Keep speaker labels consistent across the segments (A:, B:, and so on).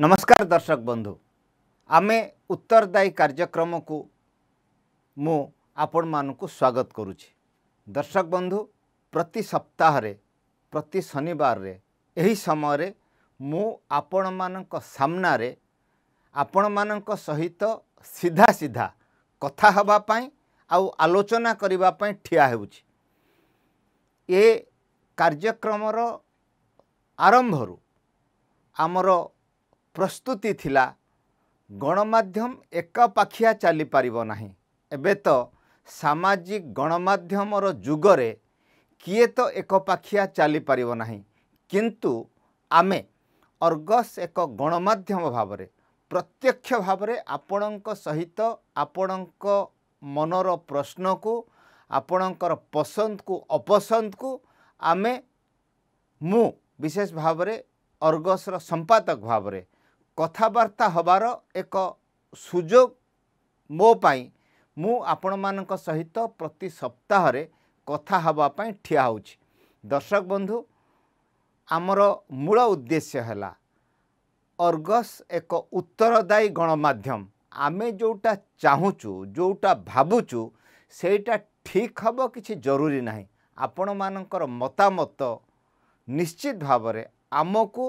A: ନମସ୍କାର ଦର୍ଶକ ବନ୍ଧୁ ଆମେ ଉତ୍ତରଦାୟୀ କାର୍ଯ୍ୟକ୍ରମକୁ ମୁଁ ଆପଣମାନଙ୍କୁ ସ୍ୱାଗତ କରୁଛି ଦର୍ଶକ ବନ୍ଧୁ ପ୍ରତି ସପ୍ତାହରେ ପ୍ରତି ଶନିବାରରେ ଏହି ସମୟରେ ମୁଁ ଆପଣମାନଙ୍କ ସାମ୍ନାରେ ଆପଣମାନଙ୍କ ସହିତ ସିଧା ସିଧା କଥା ହେବା ପାଇଁ ଆଉ ଆଲୋଚନା କରିବା ପାଇଁ ଠିଆ ହେଉଛି ଏ କାର୍ଯ୍ୟକ୍ରମର ଆରମ୍ଭରୁ ଆମର ପ୍ରସ୍ତୁତି ଥିଲା ଗଣମାଧ୍ୟମ ଏକପାଖିଆ ଚାଲିପାରିବ ନାହିଁ ଏବେ ତ ସାମାଜିକ ଗଣମାଧ୍ୟମର ଯୁଗରେ କିଏ ତ ଏକପାଖିଆ ଚାଲିପାରିବ ନାହିଁ କିନ୍ତୁ ଆମେ ଅର୍ଗସ୍ ଏକ ଗଣମାଧ୍ୟମ ଭାବରେ ପ୍ରତ୍ୟକ୍ଷ ଭାବରେ ଆପଣଙ୍କ ସହିତ ଆପଣଙ୍କ ମନର ପ୍ରଶ୍ନକୁ ଆପଣଙ୍କର ପସନ୍ଦକୁ ଅପସନ୍ଦକୁ ଆମେ ମୁଁ ବିଶେଷ ଭାବରେ ଅର୍ଗସ୍ର ସମ୍ପାଦକ ଭାବରେ କଥାବାର୍ତ୍ତା ହେବାର ଏକ ସୁଯୋଗ ମୋ ପାଇଁ ମୁଁ ଆପଣମାନଙ୍କ ସହିତ ପ୍ରତି ସପ୍ତାହରେ କଥା ହେବା ପାଇଁ ଠିଆ ହେଉଛି ଦର୍ଶକ ବନ୍ଧୁ ଆମର ମୂଳ ଉଦ୍ଦେଶ୍ୟ ହେଲା ଅର୍ଗସ୍ ଏକ ଉତ୍ତରଦାୟୀ ଗଣମାଧ୍ୟମ ଆମେ ଯେଉଁଟା ଚାହୁଁଛୁ ଯେଉଁଟା ଭାବୁଛୁ ସେଇଟା ଠିକ୍ ହେବ କିଛି ଜରୁରୀ ନାହିଁ ଆପଣମାନଙ୍କର ମତାମତ ନିଶ୍ଚିତ ଭାବରେ ଆମକୁ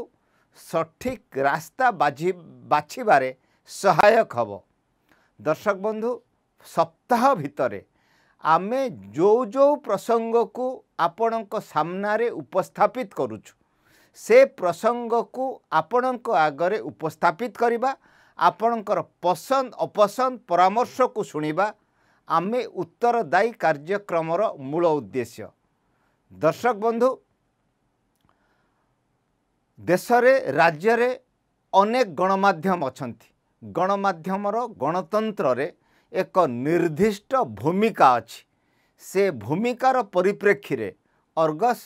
A: ସଠିକ୍ ରାସ୍ତା ବାଛି ବାଛିବାରେ ସହାୟକ ହେବ ଦର୍ଶକ ବନ୍ଧୁ ସପ୍ତାହ ଭିତରେ ଆମେ ଯେଉଁ ଯେଉଁ ପ୍ରସଙ୍ଗକୁ ଆପଣଙ୍କ ସାମ୍ନାରେ ଉପସ୍ଥାପିତ କରୁଛୁ ସେ ପ୍ରସଙ୍ଗକୁ ଆପଣଙ୍କ ଆଗରେ ଉପସ୍ଥାପିତ କରିବା ଆପଣଙ୍କର ପସନ୍ଦ ଅପସନ୍ଦ ପରାମର୍ଶକୁ ଶୁଣିବା ଆମେ ଉତ୍ତରଦାୟୀ କାର୍ଯ୍ୟକ୍ରମର ମୂଳ ଉଦ୍ଦେଶ୍ୟ ଦର୍ଶକ ବନ୍ଧୁ ଦେଶରେ ରାଜ୍ୟରେ ଅନେକ ଗଣମାଧ୍ୟମ ଅଛନ୍ତି ଗଣମାଧ୍ୟମର ଗଣତନ୍ତ୍ରରେ ଏକ ନିର୍ଦ୍ଦିଷ୍ଟ ଭୂମିକା ଅଛି ସେ ଭୂମିକାର ପରିପ୍ରେକ୍ଷୀରେ ଅର୍ଗସ୍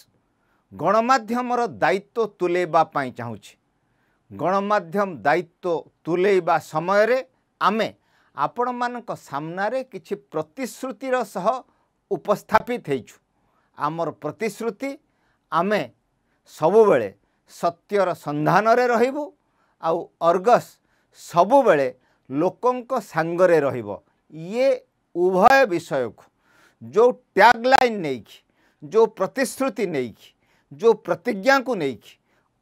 A: ଗଣମାଧ୍ୟମର ଦାୟିତ୍ୱ ତୁଲେଇବା ପାଇଁ ଚାହୁଁଛି ଗଣମାଧ୍ୟମ ଦାୟିତ୍ୱ ତୁଲେଇବା ସମୟରେ ଆମେ ଆପଣମାନଙ୍କ ସାମ୍ନାରେ କିଛି ପ୍ରତିଶ୍ରୁତିର ସହ ଉପସ୍ଥାପିତ ହେଇଛୁ ଆମର ପ୍ରତିଶ୍ରୁତି ଆମେ ସବୁବେଳେ ସତ୍ୟର ସନ୍ଧାନରେ ରହିବୁ ଆଉ ଅର୍ଗସ୍ ସବୁବେଳେ ଲୋକଙ୍କ ସାଙ୍ଗରେ ରହିବ ଇଏ ଉଭୟ ବିଷୟକୁ ଯେଉଁ ଟ୍ୟାଗ୍ଲାଇନ୍ ନେଇକି ଯେଉଁ ପ୍ରତିଶ୍ରୁତି ନେଇକି ଯେଉଁ ପ୍ରତିଜ୍ଞାକୁ ନେଇକି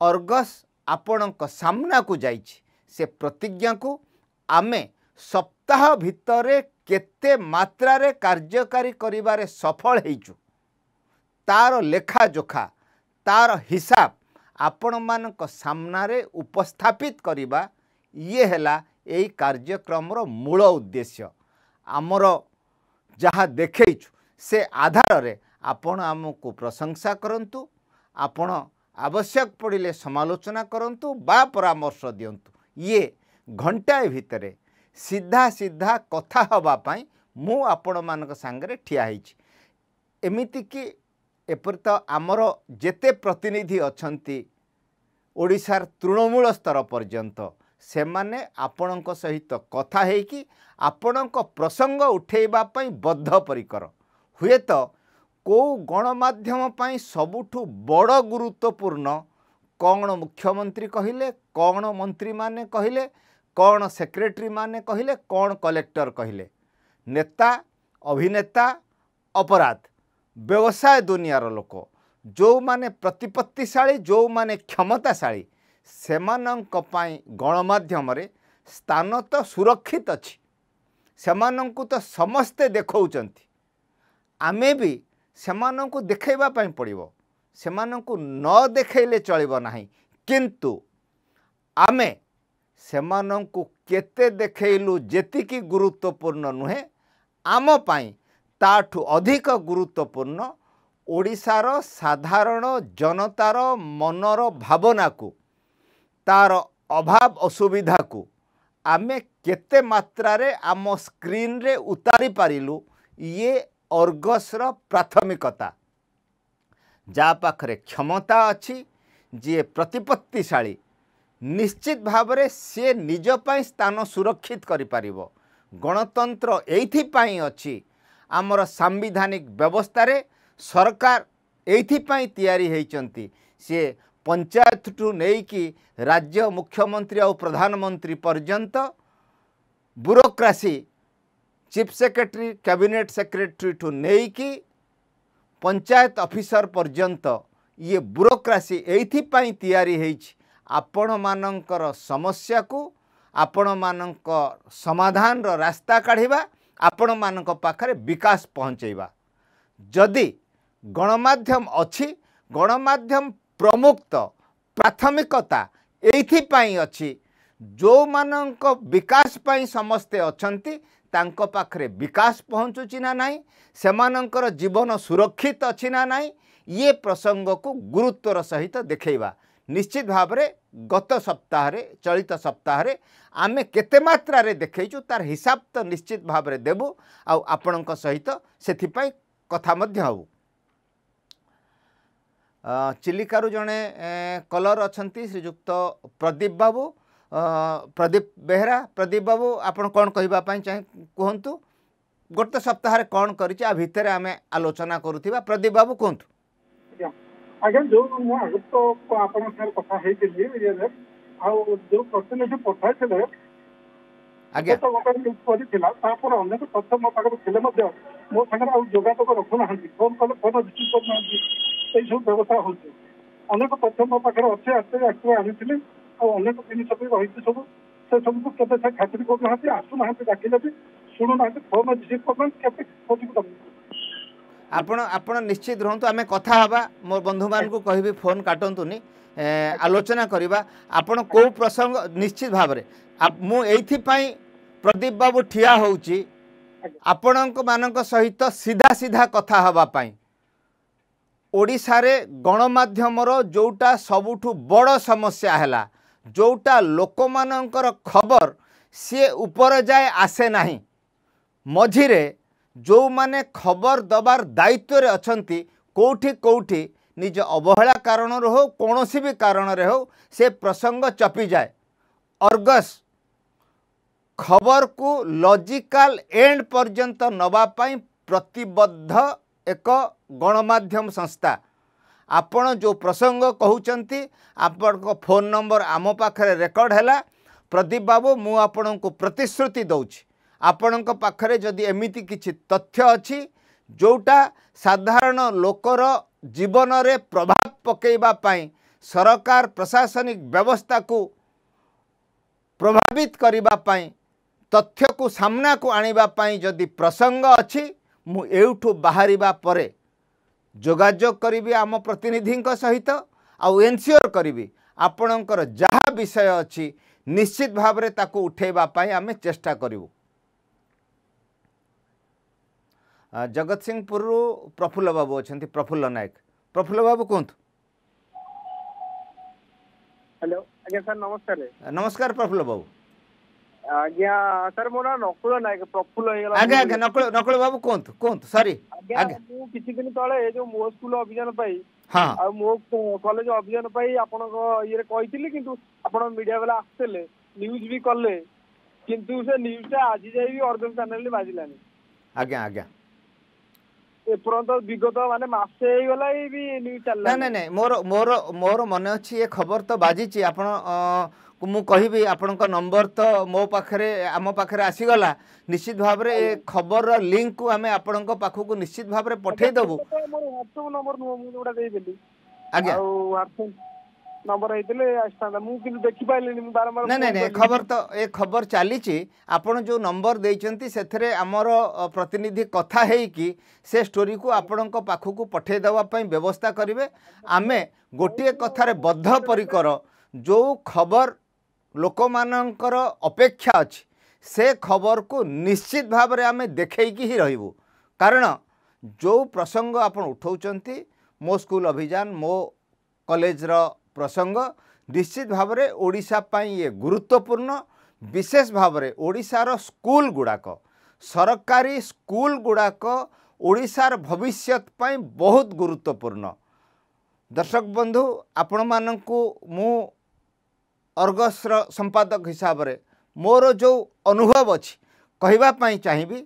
A: ଅର୍ଗସ୍ ଆପଣଙ୍କ ସାମ୍ନାକୁ ଯାଇଛି ସେ ପ୍ରତିଜ୍ଞାକୁ ଆମେ ସପ୍ତାହ ଭିତରେ କେତେ ମାତ୍ରାରେ କାର୍ଯ୍ୟକାରୀ କରିବାରେ ସଫଳ ହେଇଛୁ ତା'ର ଲେଖାଯୋଖା ତା'ର ହିସାବ ଆପଣମାନଙ୍କ ସାମ୍ନାରେ ଉପସ୍ଥାପିତ କରିବା ଇଏ ହେଲା ଏଇ କାର୍ଯ୍ୟକ୍ରମର ମୂଳ ଉଦ୍ଦେଶ୍ୟ ଆମର ଯାହା ଦେଖେଇଛୁ ସେ ଆଧାରରେ ଆପଣ ଆମକୁ ପ୍ରଶଂସା କରନ୍ତୁ ଆପଣ ଆବଶ୍ୟକ ପଡ଼ିଲେ ସମାଲୋଚନା କରନ୍ତୁ ବା ପରାମର୍ଶ ଦିଅନ୍ତୁ ଇଏ ଘଣ୍ଟାଏ ଭିତରେ ସିଧା ସିଧା କଥା ହେବା ପାଇଁ ମୁଁ ଆପଣମାନଙ୍କ ସାଙ୍ଗରେ ଠିଆ ହେଇଛି ଏମିତିକି ଏପରି ତ ଆମର ଯେତେ ପ୍ରତିନିଧି ଅଛନ୍ତି ଓଡ଼ିଶାର ତୃଣମୂଳ ସ୍ତର ପର୍ଯ୍ୟନ୍ତ ସେମାନେ ଆପଣଙ୍କ ସହିତ କଥା ହେଇକି ଆପଣଙ୍କ ପ୍ରସଙ୍ଗ ଉଠାଇବା ପାଇଁ ବଦ୍ଧପରିକର ହୁଏତ କେଉଁ ଗଣମାଧ୍ୟମ ପାଇଁ ସବୁଠୁ ବଡ଼ ଗୁରୁତ୍ୱପୂର୍ଣ୍ଣ କ'ଣ ମୁଖ୍ୟମନ୍ତ୍ରୀ କହିଲେ କ'ଣ ମନ୍ତ୍ରୀମାନେ କହିଲେ କ'ଣ ସେକ୍ରେଟେରୀମାନେ କହିଲେ କ'ଣ କଲେକ୍ଟର କହିଲେ ନେତା ଅଭିନେତା ଅପରାଧ ବ୍ୟବସାୟ ଦୁନିଆର ଲୋକ ଯେଉଁମାନେ ପ୍ରତିପତ୍ତିଶାଳୀ ଯେଉଁମାନେ କ୍ଷମତାଶାଳୀ ସେମାନଙ୍କ ପାଇଁ ଗଣମାଧ୍ୟମରେ ସ୍ଥାନ ତ ସୁରକ୍ଷିତ ଅଛି ସେମାନଙ୍କୁ ତ ସମସ୍ତେ ଦେଖାଉଛନ୍ତି ଆମେ ବି ସେମାନଙ୍କୁ ଦେଖାଇବା ପାଇଁ ପଡ଼ିବ ସେମାନଙ୍କୁ ନ ଦେଖାଇଲେ ଚଳିବ ନାହିଁ କିନ୍ତୁ ଆମେ ସେମାନଙ୍କୁ କେତେ ଦେଖାଇଲୁ ଯେତିକି ଗୁରୁତ୍ୱପୂର୍ଣ୍ଣ ନୁହେଁ ଆମ ପାଇଁ ତାଠୁ ଅଧିକ ଗୁରୁତ୍ୱପୂର୍ଣ୍ଣ ଓଡ଼ିଶାର ସାଧାରଣ ଜନତାର ମନର ଭାବନାକୁ ତା'ର ଅଭାବ ଅସୁବିଧାକୁ ଆମେ କେତେ ମାତ୍ରାରେ ଆମ ସ୍କ୍ରିନ୍ରେ ଉତାରି ପାରିଲୁ ଇଏ ଅର୍ଗସ୍ର ପ୍ରାଥମିକତା ଯାହା ପାଖରେ କ୍ଷମତା ଅଛି ଯିଏ ପ୍ରତିପତ୍ତିଶାଳୀ ନିଶ୍ଚିତ ଭାବରେ ସିଏ ନିଜ ପାଇଁ ସ୍ଥାନ ସୁରକ୍ଷିତ କରିପାରିବ ଗଣତନ୍ତ୍ର ଏଇଥିପାଇଁ ଅଛି ଆମର ସାମ୍ବିଧାନିକ ବ୍ୟବସ୍ଥାରେ ସରକାର ଏଇଥିପାଇଁ ତିଆରି ହୋଇଛନ୍ତି ସିଏ ପଞ୍ଚାୟତଠୁ ନେଇକି ରାଜ୍ୟ ମୁଖ୍ୟମନ୍ତ୍ରୀ ଆଉ ପ୍ରଧାନମନ୍ତ୍ରୀ ପର୍ଯ୍ୟନ୍ତ ବ୍ୟୁରୋକ୍ରାସି ଚିଫ୍ ସେକ୍ରେଟାରୀ କ୍ୟାବିନେଟ୍ ସେକ୍ରେଟାରୀଠୁ ନେଇକି ପଞ୍ଚାୟତ ଅଫିସର ପର୍ଯ୍ୟନ୍ତ ଇଏ ବ୍ୟୁରୋକ୍ରାସି ଏଇଥିପାଇଁ ତିଆରି ହୋଇଛି ଆପଣମାନଙ୍କର ସମସ୍ୟାକୁ ଆପଣମାନଙ୍କ ସମାଧାନର ରାସ୍ତା କାଢ଼ିବା ଆପଣମାନଙ୍କ ପାଖରେ ବିକାଶ ପହଞ୍ଚାଇବା ଯଦି ଗଣମାଧ୍ୟମ ଅଛି ଗଣମାଧ୍ୟମ ପ୍ରମୁକ୍ତ ପ୍ରାଥମିକତା ଏଇଥିପାଇଁ ଅଛି ଯେଉଁମାନଙ୍କ ବିକାଶ ପାଇଁ ସମସ୍ତେ ଅଛନ୍ତି ତାଙ୍କ ପାଖରେ ବିକାଶ ପହଞ୍ଚୁଛି ନା ନାହିଁ ସେମାନଙ୍କର ଜୀବନ ସୁରକ୍ଷିତ ଅଛି ନା ନାହିଁ ଇଏ ପ୍ରସଙ୍ଗକୁ ଗୁରୁତ୍ୱର ସହିତ ଦେଖାଇବା ନିଶ୍ଚିତ ଭାବରେ ଗତ ସପ୍ତାହରେ ଚଳିତ ସପ୍ତାହରେ ଆମେ କେତେ ମାତ୍ରାରେ ଦେଖେଇଛୁ ତାର ହିସାବ ତ ନିଶ୍ଚିତ ଭାବରେ ଦେବୁ ଆଉ ଆପଣଙ୍କ ସହିତ ସେଥିପାଇଁ କଥା ମଧ୍ୟ ହେବୁ ଚିଲିକାରୁ ଜଣେ କଲର୍ ଅଛନ୍ତି ଶ୍ରୀଯୁକ୍ତ ପ୍ରଦୀପ ବାବୁ ପ୍ରଦୀପ ବେହେରା ପ୍ରଦୀପ ବାବୁ ଆପଣ କ'ଣ କହିବା ପାଇଁ ଚାହିଁ କୁହନ୍ତୁ ଗୋଟେ ସପ୍ତାହରେ କ'ଣ କରିଛି ଆ ଭିତରେ ଆମେ ଆଲୋଚନା କରୁଥିବା ପ୍ରଦୀପ ବାବୁ କୁହନ୍ତୁ
B: ଆଜ୍ଞା ଯୋଉ ମୁଁ ଆଗରୁ ତ ଆପଣଙ୍କ ସାଙ୍ଗରେ କଥା ହେଇଥିଲି ଏରିଆରେ ଆଉ ଯୋଉ ପ୍ରତିନିଧି ପଠାଇଥିଲେ ଆଜ୍ଞା ତ ଗୋଟେ ଲିଷ୍ଟ କରିଥିଲା ତାପରେ ଅନେକ ତଥ୍ୟ ମୋ ପାଖରେ ଥିଲେ ମଧ୍ୟ ମୋ ସାଙ୍ଗରେ ଆଉ ଯୋଗାଯୋଗ ରଖୁନାହାନ୍ତି ଫୋନ କଲେ ଫୋନ ରିସିଭ୍ କରୁନାହାନ୍ତି ଏଇସବୁ ବ୍ୟବସ୍ଥା ହଉଛି ଅନେକ ତଥ୍ୟ ମୋ ପାଖରେ ଅଛି ଆସିବେ ଆସିବେ ଆଣିଥିଲି ଆଉ ଅନେକ ଜିନିଷ ବି ରହିଛି ସବୁ ସେସବୁକୁ କେବେ ସେ ଖାତିରି କରୁନାହାନ୍ତି ଆସୁନାହାନ୍ତି ଡାକିଲେ ବି
A: ଶୁଣୁନାହାନ୍ତି ଫୋନ ରିସିଭ୍ କରୁନାହାନ୍ତି କେବେ ଖୋଜିକି ଦେବୁ ଆପଣ ଆପଣ ନିଶ୍ଚିତ ରୁହନ୍ତୁ ଆମେ କଥା ହେବା ମୋ ବନ୍ଧୁମାନଙ୍କୁ କହିବି ଫୋନ୍ କାଟନ୍ତୁନି ଆଲୋଚନା କରିବା ଆପଣ କେଉଁ ପ୍ରସଙ୍ଗ ନିଶ୍ଚିତ ଭାବରେ ମୁଁ ଏଇଥିପାଇଁ ପ୍ରଦୀପ ବାବୁ ଠିଆ ହେଉଛି ଆପଣଙ୍କ ମାନଙ୍କ ସହିତ ସିଧା ସିଧା କଥା ହେବା ପାଇଁ ଓଡ଼ିଶାରେ ଗଣମାଧ୍ୟମର ଯେଉଁଟା ସବୁଠୁ ବଡ଼ ସମସ୍ୟା ହେଲା ଯେଉଁଟା ଲୋକମାନଙ୍କର ଖବର ସିଏ ଉପର ଯାଏ ଆସେ ନାହିଁ ମଝିରେ ଯେଉଁମାନେ ଖବର ଦେବାର ଦାୟିତ୍ୱରେ ଅଛନ୍ତି କେଉଁଠି କେଉଁଠି ନିଜ ଅବହେଳା କାରଣରୁ ହେଉ କୌଣସି ବି କାରଣରେ ହେଉ ସେ ପ୍ରସଙ୍ଗ ଚପିଯାଏ ଅର୍ଗସ୍ ଖବରକୁ ଲଜିକାଲ ଏଣ୍ଡ ପର୍ଯ୍ୟନ୍ତ ନେବା ପାଇଁ ପ୍ରତିବଦ୍ଧ ଏକ ଗଣମାଧ୍ୟମ ସଂସ୍ଥା ଆପଣ ଯେଉଁ ପ୍ରସଙ୍ଗ କହୁଛନ୍ତି ଆପଣଙ୍କ ଫୋନ୍ ନମ୍ବର ଆମ ପାଖରେ ରେକର୍ଡ଼ ହେଲା ପ୍ରଦୀପ ବାବୁ ମୁଁ ଆପଣଙ୍କୁ ପ୍ରତିଶ୍ରୁତି ଦେଉଛି ଆପଣଙ୍କ ପାଖରେ ଯଦି ଏମିତି କିଛି ତଥ୍ୟ ଅଛି ଯେଉଁଟା ସାଧାରଣ ଲୋକର ଜୀବନରେ ପ୍ରଭାବ ପକାଇବା ପାଇଁ ସରକାର ପ୍ରଶାସନିକ ବ୍ୟବସ୍ଥାକୁ ପ୍ରଭାବିତ କରିବା ପାଇଁ ତଥ୍ୟକୁ ସାମ୍ନାକୁ ଆଣିବା ପାଇଁ ଯଦି ପ୍ରସଙ୍ଗ ଅଛି ମୁଁ ଏଇଠୁ ବାହାରିବା ପରେ ଯୋଗାଯୋଗ କରିବି ଆମ ପ୍ରତିନିଧିଙ୍କ ସହିତ ଆଉ ଏନ୍ସିଓର କରିବି ଆପଣଙ୍କର ଯାହା ବିଷୟ ଅଛି ନିଶ୍ଚିତ ଭାବରେ ତାକୁ ଉଠାଇବା ପାଇଁ ଆମେ ଚେଷ୍ଟା କରିବୁ ଜଗତସିଂହପୁରରୁ ପ୍ରଫୁଲ୍ଲ ବାବୁ ଅଛନ୍ତି ପ୍ରଫୁଲ୍ଲ ନାୟକ ପ୍ରଫୁଲ୍ଲ ବାବୁ କୁହନ୍ତୁ ହ୍ୟାଲୋ ଆଜ୍ଞା
B: ସାର୍ ନମସ୍କାର
A: ନମସ୍କାର ପ୍ରଫୁଲ୍ଲ ବାବୁ
B: ଆଜ୍ଞା ସାର୍ ମୋ ନାଁ ନକୁଳ ନାୟକ ପ୍ରଫୁଲ୍ଲ ହେଇଗଲା ଆଜ୍ଞା ଆଜ୍ଞା
A: ନକୁଳ ନକୁଳ ବାବୁ କୁହନ୍ତୁ କୁହନ୍ତୁ ସରି ଆଜ୍ଞା
B: ମୁଁ କିଛି ଦିନ ତଳେ ଏ ଯୋଉ ମୋ ସ୍କୁଲ ଅଭିଯାନ ପାଇଁ ଆଉ ମୋ କଲେଜ ଅଭିଯାନ ପାଇଁ ଆପଣଙ୍କ ଇଏରେ କହିଥିଲି କିନ୍ତୁ ଆପଣ ମିଡିଆ ବାଲା ଆସିଥିଲେ ନ୍ୟୁଜ ବି କଲେ କିନ୍ତୁ ସେ ନ୍ୟୁଜଟା ଆଜି ଯାଇ ବି ଅର୍ଗସ ଚ୍ୟାନେଲରେ ବାଜିଲାନି ଆଜ୍ଞା ଆଜ୍ଞା ଏପର୍ଯ୍ୟନ୍ତ ବିଗତ ମାନେ ମାସେ ହେଇଗଲା
A: ଏଇ ବି ନ୍ୟୁଜ୍ ନାଇଁ ମୋର ମୋର ମୋର ମନେ ଅଛି ଏ ଖବର ତ ବାଜିଛି ଆପଣ ମୁଁ କହିବି ଆପଣଙ୍କ ନମ୍ବର ତ ମୋ ପାଖରେ ଆମ ପାଖରେ ଆସିଗଲା ନିଶ୍ଚିତ ଭାବରେ ଏ ଖବରର ଲିଙ୍କକୁ ଆମେ ଆପଣଙ୍କ ପାଖକୁ ନିଶ୍ଚିତ ଭାବରେ ପଠେଇଦେବୁ
B: ମୋର ହ୍ୱାଟ୍ସଆପ୍ ନମ୍ବର ନୁହଁ ମୁଁ ଯୋଉଟା ଦେଇଦେଲି ଆଜ୍ଞା ଆଉ ନମ୍ବର ହେଇଥିଲେ ଆସିଥାନ୍ତା ମୁଁ କିନ୍ତୁ
A: ଦେଖିପାରିଲିନି ମୁଁ ବାରମ୍ବାର ନାଇଁ ନାଇଁ ଖବର ତ ଏ ଖବର ଚାଲିଛି ଆପଣ ଯେଉଁ ନମ୍ବର ଦେଇଛନ୍ତି ସେଥିରେ ଆମର ପ୍ରତିନିଧି କଥା ହେଇକି ସେ ଷ୍ଟୋରିକୁ ଆପଣଙ୍କ ପାଖକୁ ପଠାଇ ଦେବା ପାଇଁ ବ୍ୟବସ୍ଥା କରିବେ ଆମେ ଗୋଟିଏ କଥାରେ ବଦ୍ଧ ପରିକର ଯେଉଁ ଖବର ଲୋକମାନଙ୍କର ଅପେକ୍ଷା ଅଛି ସେ ଖବରକୁ ନିଶ୍ଚିତ ଭାବରେ ଆମେ ଦେଖେଇକି ହିଁ ରହିବୁ କାରଣ ଯେଉଁ ପ୍ରସଙ୍ଗ ଆପଣ ଉଠାଉଛନ୍ତି ମୋ ସ୍କୁଲ ଅଭିଯାନ ମୋ କଲେଜର ପ୍ରସଙ୍ଗ ନିଶ୍ଚିତ ଭାବରେ ଓଡ଼ିଶା ପାଇଁ ଇଏ ଗୁରୁତ୍ୱପୂର୍ଣ୍ଣ ବିଶେଷ ଭାବରେ ଓଡ଼ିଶାର ସ୍କୁଲ ଗୁଡ଼ାକ ସରକାରୀ ସ୍କୁଲ ଗୁଡ଼ାକ ଓଡ଼ିଶାର ଭବିଷ୍ୟତ ପାଇଁ ବହୁତ ଗୁରୁତ୍ୱପୂର୍ଣ୍ଣ ଦର୍ଶକ ବନ୍ଧୁ ଆପଣମାନଙ୍କୁ ମୁଁ ଅର୍ଗସର ସମ୍ପାଦକ ହିସାବରେ ମୋର ଯେଉଁ ଅନୁଭବ ଅଛି କହିବା ପାଇଁ ଚାହିଁବି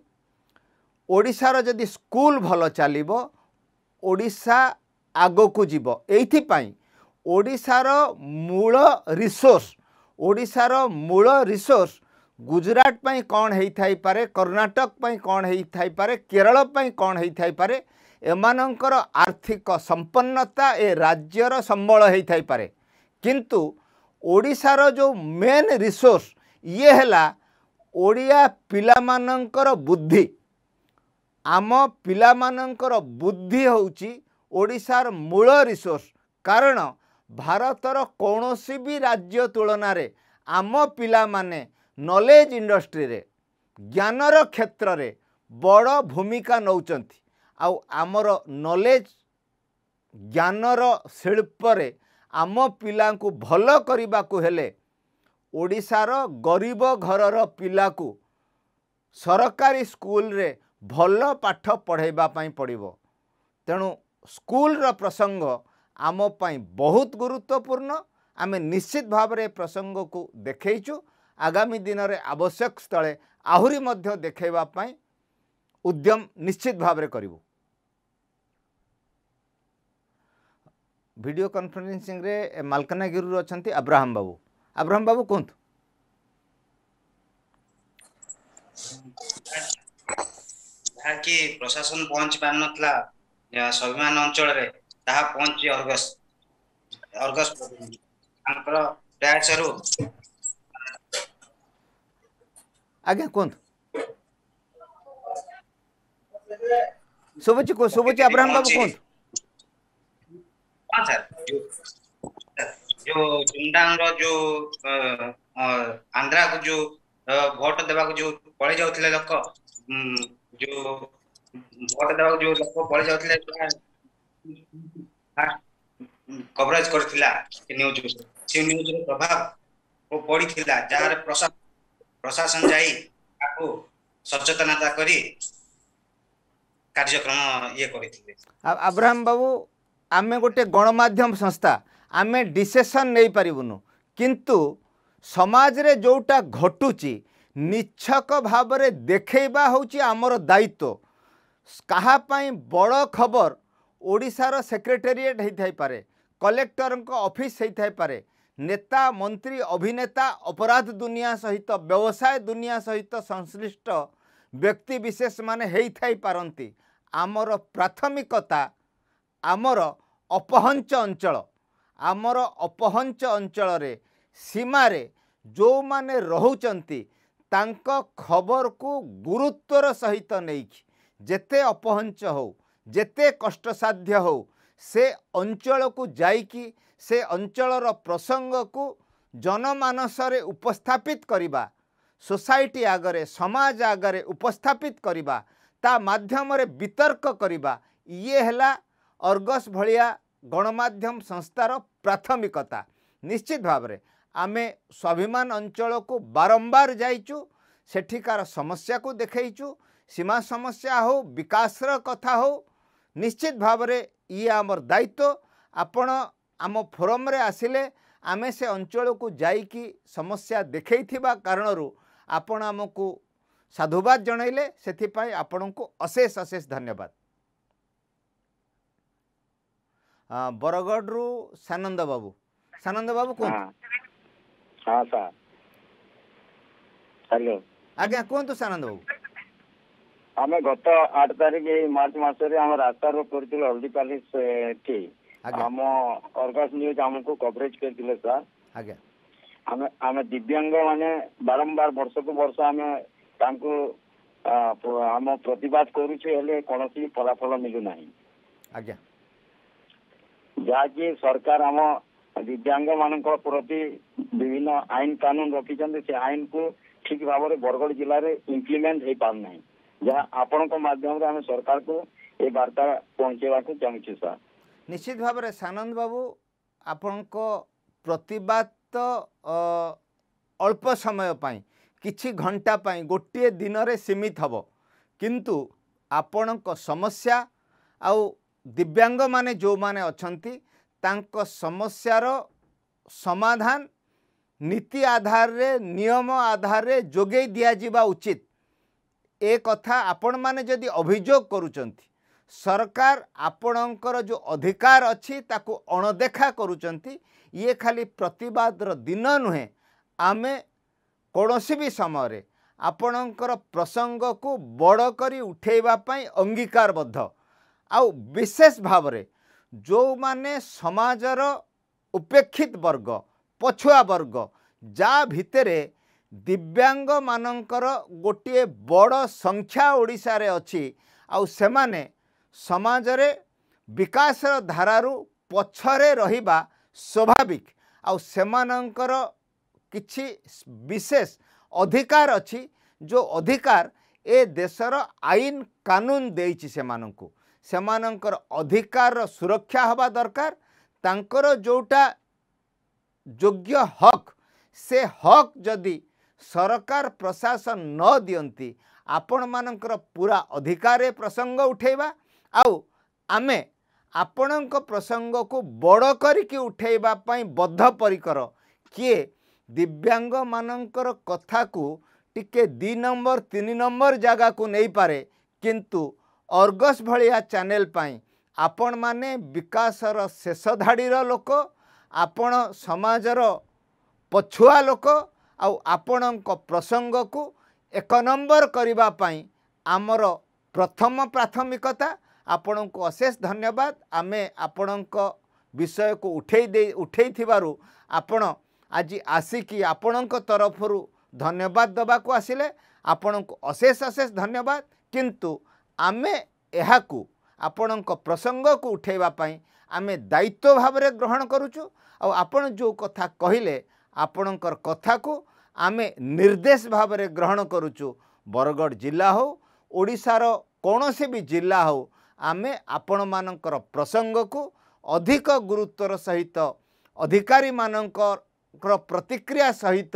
A: ଓଡ଼ିଶାର ଯଦି ସ୍କୁଲ ଭଲ ଚାଲିବ ଓଡ଼ିଶା ଆଗକୁ ଯିବ ଏଇଥିପାଇଁ ଓଡ଼ିଶାର ମୂଳ ରିସୋର୍ସ ଓଡ଼ିଶାର ମୂଳ ରିସୋର୍ସ ଗୁଜୁରାଟ ପାଇଁ କ'ଣ ହେଇଥାଇପାରେ କର୍ଣ୍ଣାଟକ ପାଇଁ କ'ଣ ହେଇଥାଇପାରେ କେରଳ ପାଇଁ କ'ଣ ହେଇଥାଇପାରେ ଏମାନଙ୍କର ଆର୍ଥିକ ସମ୍ପନ୍ନତା ଏ ରାଜ୍ୟର ସମ୍ବଳ ହେଇଥାଇପାରେ କିନ୍ତୁ ଓଡ଼ିଶାର ଯେଉଁ ମେନ୍ ରିସୋର୍ସ ଇଏ ହେଲା ଓଡ଼ିଆ ପିଲାମାନଙ୍କର ବୁଦ୍ଧି ଆମ ପିଲାମାନଙ୍କର ବୁଦ୍ଧି ହେଉଛି ଓଡ଼ିଶାର ମୂଳ ରିସୋର୍ସ କାରଣ ଭାରତର କୌଣସି ବି ରାଜ୍ୟ ତୁଳନାରେ ଆମ ପିଲାମାନେ ନଲେଜ୍ ଇଣ୍ଡଷ୍ଟ୍ରିରେ ଜ୍ଞାନର କ୍ଷେତ୍ରରେ ବଡ଼ ଭୂମିକା ନେଉଛନ୍ତି ଆଉ ଆମର ନଲେଜ୍ ଜ୍ଞାନର ଶିଳ୍ପରେ ଆମ ପିଲାଙ୍କୁ ଭଲ କରିବାକୁ ହେଲେ ଓଡ଼ିଶାର ଗରିବ ଘରର ପିଲାକୁ ସରକାରୀ ସ୍କୁଲରେ ଭଲ ପାଠ ପଢ଼ାଇବା ପାଇଁ ପଡ଼ିବ ତେଣୁ ସ୍କୁଲର ପ୍ରସଙ୍ଗ ଆମ ପାଇଁ ବହୁତ ଗୁରୁତ୍ୱପୂର୍ଣ୍ଣ ଆମେ ନିଶ୍ଚିତ ଭାବରେ ଏ ପ୍ରସଙ୍ଗକୁ ଦେଖେଇଛୁ ଆଗାମୀ ଦିନରେ ଆବଶ୍ୟକ ସ୍ଥଳେ ଆହୁରି ମଧ୍ୟ ଦେଖାଇବା ପାଇଁ ଉଦ୍ୟମ ନିଶ୍ଚିତ ଭାବରେ କରିବୁ ଭିଡ଼ିଓ କନଫରେନ୍ସିଂରେ ମାଲକାନଗିରିରୁ ଅଛନ୍ତି ଆବ୍ରାହମ୍ ବାବୁ ଆବ୍ରାହମ୍ ବାବୁ କୁହନ୍ତୁ
C: ଯାହାକି ପ୍ରଶାସନ ପହଞ୍ଚି ପାରିନଥିଲା ସ୍ୱାଭିମାନ ଅଞ୍ଚଳରେ पहुंची अर्गस अर्गस प्रयासर जो जुंडांग रो जो आंध्रा को जो वोट देवा को जो पड़े जाउथले लोक जो वोट देवा को जो लोक पड़े जाउथले কভারেজ করেছিলা নিউজ সে নিউজ এর প্রভাব পড়িছিলা যার প্রশাসন যাই তাকে সচেতনতা করি কার্যক্রম ইয়ে করেছিলে
A: আব্রাহাম বাবু আমি গোটে গণমাধ্যম সংস্থা আমি ডিসিশন নেই পারিবুনু কিন্তু সমাজরে যেটা ঘটুচি নিচ্ছক ভাবরে দেখেবা ହେଉଛି ଆମର দায়িত্ব কাহা পাই বড় খবর ଓଡ଼ିଶାର ସେକ୍ରେଟେରିଏଟ୍ ହୋଇଥାଇପାରେ କଲେକ୍ଟରଙ୍କ ଅଫିସ୍ ହୋଇଥାଇପାରେ ନେତା ମନ୍ତ୍ରୀ ଅଭିନେତା ଅପରାଧ ଦୁନିଆ ସହିତ ବ୍ୟବସାୟ ଦୁନିଆ ସହିତ ସଂଶ୍ଲିଷ୍ଟ ବ୍ୟକ୍ତିବିଶେଷମାନେ ହୋଇଥାଇପାରନ୍ତି ଆମର ପ୍ରାଥମିକତା ଆମର ଅପହଞ୍ଚ ଅଞ୍ଚଳ ଆମର ଅପହଞ୍ଚ ଅଞ୍ଚଳରେ ସୀମାରେ ଯେଉଁମାନେ ରହୁଛନ୍ତି ତାଙ୍କ ଖବରକୁ ଗୁରୁତ୍ୱର ସହିତ ନେଇକି ଯେତେ ଅପହଞ୍ଚ ହଉ ଯେତେ କଷ୍ଟସାଧ୍ୟ ହଉ ସେ ଅଞ୍ଚଳକୁ ଯାଇକି ସେ ଅଞ୍ଚଳର ପ୍ରସଙ୍ଗକୁ ଜନମାନସରେ ଉପସ୍ଥାପିତ କରିବା ସୋସାଇଟି ଆଗରେ ସମାଜ ଆଗରେ ଉପସ୍ଥାପିତ କରିବା ତା ମାଧ୍ୟମରେ ବିତର୍କ କରିବା ଇଏ ହେଲା ଅର୍ଗସ୍ ଭଳିଆ ଗଣମାଧ୍ୟମ ସଂସ୍ଥାର ପ୍ରାଥମିକତା ନିଶ୍ଚିତ ଭାବରେ ଆମେ ସ୍ୱାଭିମାନ ଅଞ୍ଚଳକୁ ବାରମ୍ବାର ଯାଇଛୁ ସେଠିକାର ସମସ୍ୟାକୁ ଦେଖେଇଛୁ ସୀମା ସମସ୍ୟା ହଉ ବିକାଶର କଥା ହଉ ନିଶ୍ଚିତ ଭାବରେ ଇଏ ଆମର ଦାୟିତ୍ୱ ଆପଣ ଆମ ଫୋରମ୍ରେ ଆସିଲେ ଆମେ ସେ ଅଞ୍ଚଳକୁ ଯାଇକି ସମସ୍ୟା ଦେଖେଇଥିବା କାରଣରୁ ଆପଣ ଆମକୁ ସାଧୁବାଦ ଜଣାଇଲେ ସେଥିପାଇଁ ଆପଣଙ୍କୁ ଅଶେଷ ଅଶେଷ ଧନ୍ୟବାଦ ବରଗଡ଼ରୁ ସାନନ୍ଦ ବାବୁ ସାନନ୍ଦ ବାବୁ କୁହନ୍ତୁ ଆଜ୍ଞା କୁହନ୍ତୁ ସାନନ୍ଦ ବାବୁ
B: ଆମେ ଗତ ଆଠ ତାରିଖ ଏଇ ମାର୍ଚ୍ଚ ମାସରେ ଆମେ ରାସ୍ତାରୋକ କରିଥିଲୁ ହଳଦୀପାଲି ଏଠି ଆମ ଅର୍ଗସ ନ୍ୟୁଜ ଆମକୁ କଭରେଜ୍ କରିଥିଲେ ସାର୍ ଆଜ୍ଞା ଆମେ ଆମେ ଦିବ୍ୟାଙ୍ଗ ମାନେ ବାରମ୍ବାର ବର୍ଷକୁ ବର୍ଷ ଆମେ ତାଙ୍କୁ ଆମ ପ୍ରତିବାଦ କରୁଛୁ ହେଲେ କୌଣସି ଫଳାଫଳ ମିଳୁନାହିଁ ଆଜ୍ଞା ଯାହାକି ସରକାର ଆମ ଦିବ୍ୟାଙ୍ଗ ମାନଙ୍କ ପ୍ରତି ବିଭିନ୍ନ ଆଇନ କାନୁନ ରଖିଛନ୍ତି ସେ ଆଇନକୁ ଠିକ ଭାବରେ ବରଗଡ଼ ଜିଲ୍ଲାରେ ଇମ୍ପ୍ଲିମେଣ୍ଟ ହେଇପାରୁନାହିଁ ଯାହା ଆପଣଙ୍କ ମାଧ୍ୟମରେ ଆମେ ସରକାରକୁ ଏ ବାର୍ତ୍ତା ପହଞ୍ଚାଇବାକୁ ଚାହୁଁଛୁ ସାର୍
A: ନିଶ୍ଚିତ ଭାବରେ ସାନନ୍ଦ ବାବୁ ଆପଣଙ୍କ ପ୍ରତିବାଦ ତ ଅଳ୍ପ ସମୟ ପାଇଁ କିଛି ଘଣ୍ଟା ପାଇଁ ଗୋଟିଏ ଦିନରେ ସୀମିତ ହେବ କିନ୍ତୁ ଆପଣଙ୍କ ସମସ୍ୟା ଆଉ ଦିବ୍ୟାଙ୍ଗମାନେ ଯେଉଁମାନେ ଅଛନ୍ତି ତାଙ୍କ ସମସ୍ୟାର ସମାଧାନ ନୀତି ଆଧାରରେ ନିୟମ ଆଧାରରେ ଯୋଗାଇ ଦିଆଯିବା ଉଚିତ ଏ କଥା ଆପଣମାନେ ଯଦି ଅଭିଯୋଗ କରୁଛନ୍ତି ସରକାର ଆପଣଙ୍କର ଯେଉଁ ଅଧିକାର ଅଛି ତାକୁ ଅଣଦେଖା କରୁଛନ୍ତି ଇଏ ଖାଲି ପ୍ରତିବାଦର ଦିନ ନୁହେଁ ଆମେ କୌଣସି ବି ସମୟରେ ଆପଣଙ୍କର ପ୍ରସଙ୍ଗକୁ ବଡ଼ କରି ଉଠାଇବା ପାଇଁ ଅଙ୍ଗୀକାରବଦ୍ଧ ଆଉ ବିଶେଷ ଭାବରେ ଯେଉଁମାନେ ସମାଜର ଉପେକ୍ଷିତ ବର୍ଗ ପଛୁଆ ବର୍ଗ ଯାହା ଭିତରେ ଦିବ୍ୟାଙ୍ଗ ମାନଙ୍କର ଗୋଟିଏ ବଡ଼ ସଂଖ୍ୟା ଓଡ଼ିଶାରେ ଅଛି ଆଉ ସେମାନେ ସମାଜରେ ବିକାଶର ଧାରାରୁ ପଛରେ ରହିବା ସ୍ୱାଭାବିକ ଆଉ ସେମାନଙ୍କର କିଛି ବିଶେଷ ଅଧିକାର ଅଛି ଯେଉଁ ଅଧିକାର ଏ ଦେଶର ଆଇନ କାନୁନ ଦେଇଛି ସେମାନଙ୍କୁ ସେମାନଙ୍କର ଅଧିକାରର ସୁରକ୍ଷା ହେବା ଦରକାର ତାଙ୍କର ଯେଉଁଟା ଯୋଗ୍ୟ ହକ୍ ସେ ହକ୍ ଯଦି ସରକାର ପ୍ରଶାସନ ନ ଦିଅନ୍ତି ଆପଣମାନଙ୍କର ପୁରା ଅଧିକାରରେ ପ୍ରସଙ୍ଗ ଉଠାଇବା ଆଉ ଆମେ ଆପଣଙ୍କ ପ୍ରସଙ୍ଗକୁ ବଡ଼ କରିକି ଉଠାଇବା ପାଇଁ ବଦ୍ଧପରିକର କିଏ ଦିବ୍ୟାଙ୍ଗମାନଙ୍କର କଥାକୁ ଟିକେ ଦୁଇ ନମ୍ବର ତିନି ନମ୍ବର ଜାଗାକୁ ନେଇପାରେ କିନ୍ତୁ ଅର୍ଗସ୍ ଭଳିଆ ଚ୍ୟାନେଲ୍ ପାଇଁ ଆପଣମାନେ ବିକାଶର ଶେଷ ଧାଡ଼ିର ଲୋକ ଆପଣ ସମାଜର ପଛୁଆ ଲୋକ ଆଉ ଆପଣଙ୍କ ପ୍ରସଙ୍ଗକୁ ଏକ ନମ୍ବର କରିବା ପାଇଁ ଆମର ପ୍ରଥମ ପ୍ରାଥମିକତା ଆପଣଙ୍କୁ ଅଶେଷ ଧନ୍ୟବାଦ ଆମେ ଆପଣଙ୍କ ବିଷୟକୁ ଉଠେଇ ଦେଇ ଉଠେଇଥିବାରୁ ଆପଣ ଆଜି ଆସିକି ଆପଣଙ୍କ ତରଫରୁ ଧନ୍ୟବାଦ ଦେବାକୁ ଆସିଲେ ଆପଣଙ୍କୁ ଅଶେଷ ଅଶେଷ ଧନ୍ୟବାଦ କିନ୍ତୁ ଆମେ ଏହାକୁ ଆପଣଙ୍କ ପ୍ରସଙ୍ଗକୁ ଉଠେଇବା ପାଇଁ ଆମେ ଦାୟିତ୍ୱ ଭାବରେ ଗ୍ରହଣ କରୁଛୁ ଆଉ ଆପଣ ଯେଉଁ କଥା କହିଲେ ଆପଣଙ୍କର କଥାକୁ ଆମେ ନିର୍ଦ୍ଦେଶ ଭାବରେ ଗ୍ରହଣ କରୁଛୁ ବରଗଡ଼ ଜିଲ୍ଲା ହେଉ ଓଡ଼ିଶାର କୌଣସି ବି ଜିଲ୍ଲା ହେଉ ଆମେ ଆପଣମାନଙ୍କର ପ୍ରସଙ୍ଗକୁ ଅଧିକ ଗୁରୁତ୍ୱର ସହିତ ଅଧିକାରୀମାନଙ୍କର ପ୍ରତିକ୍ରିୟା ସହିତ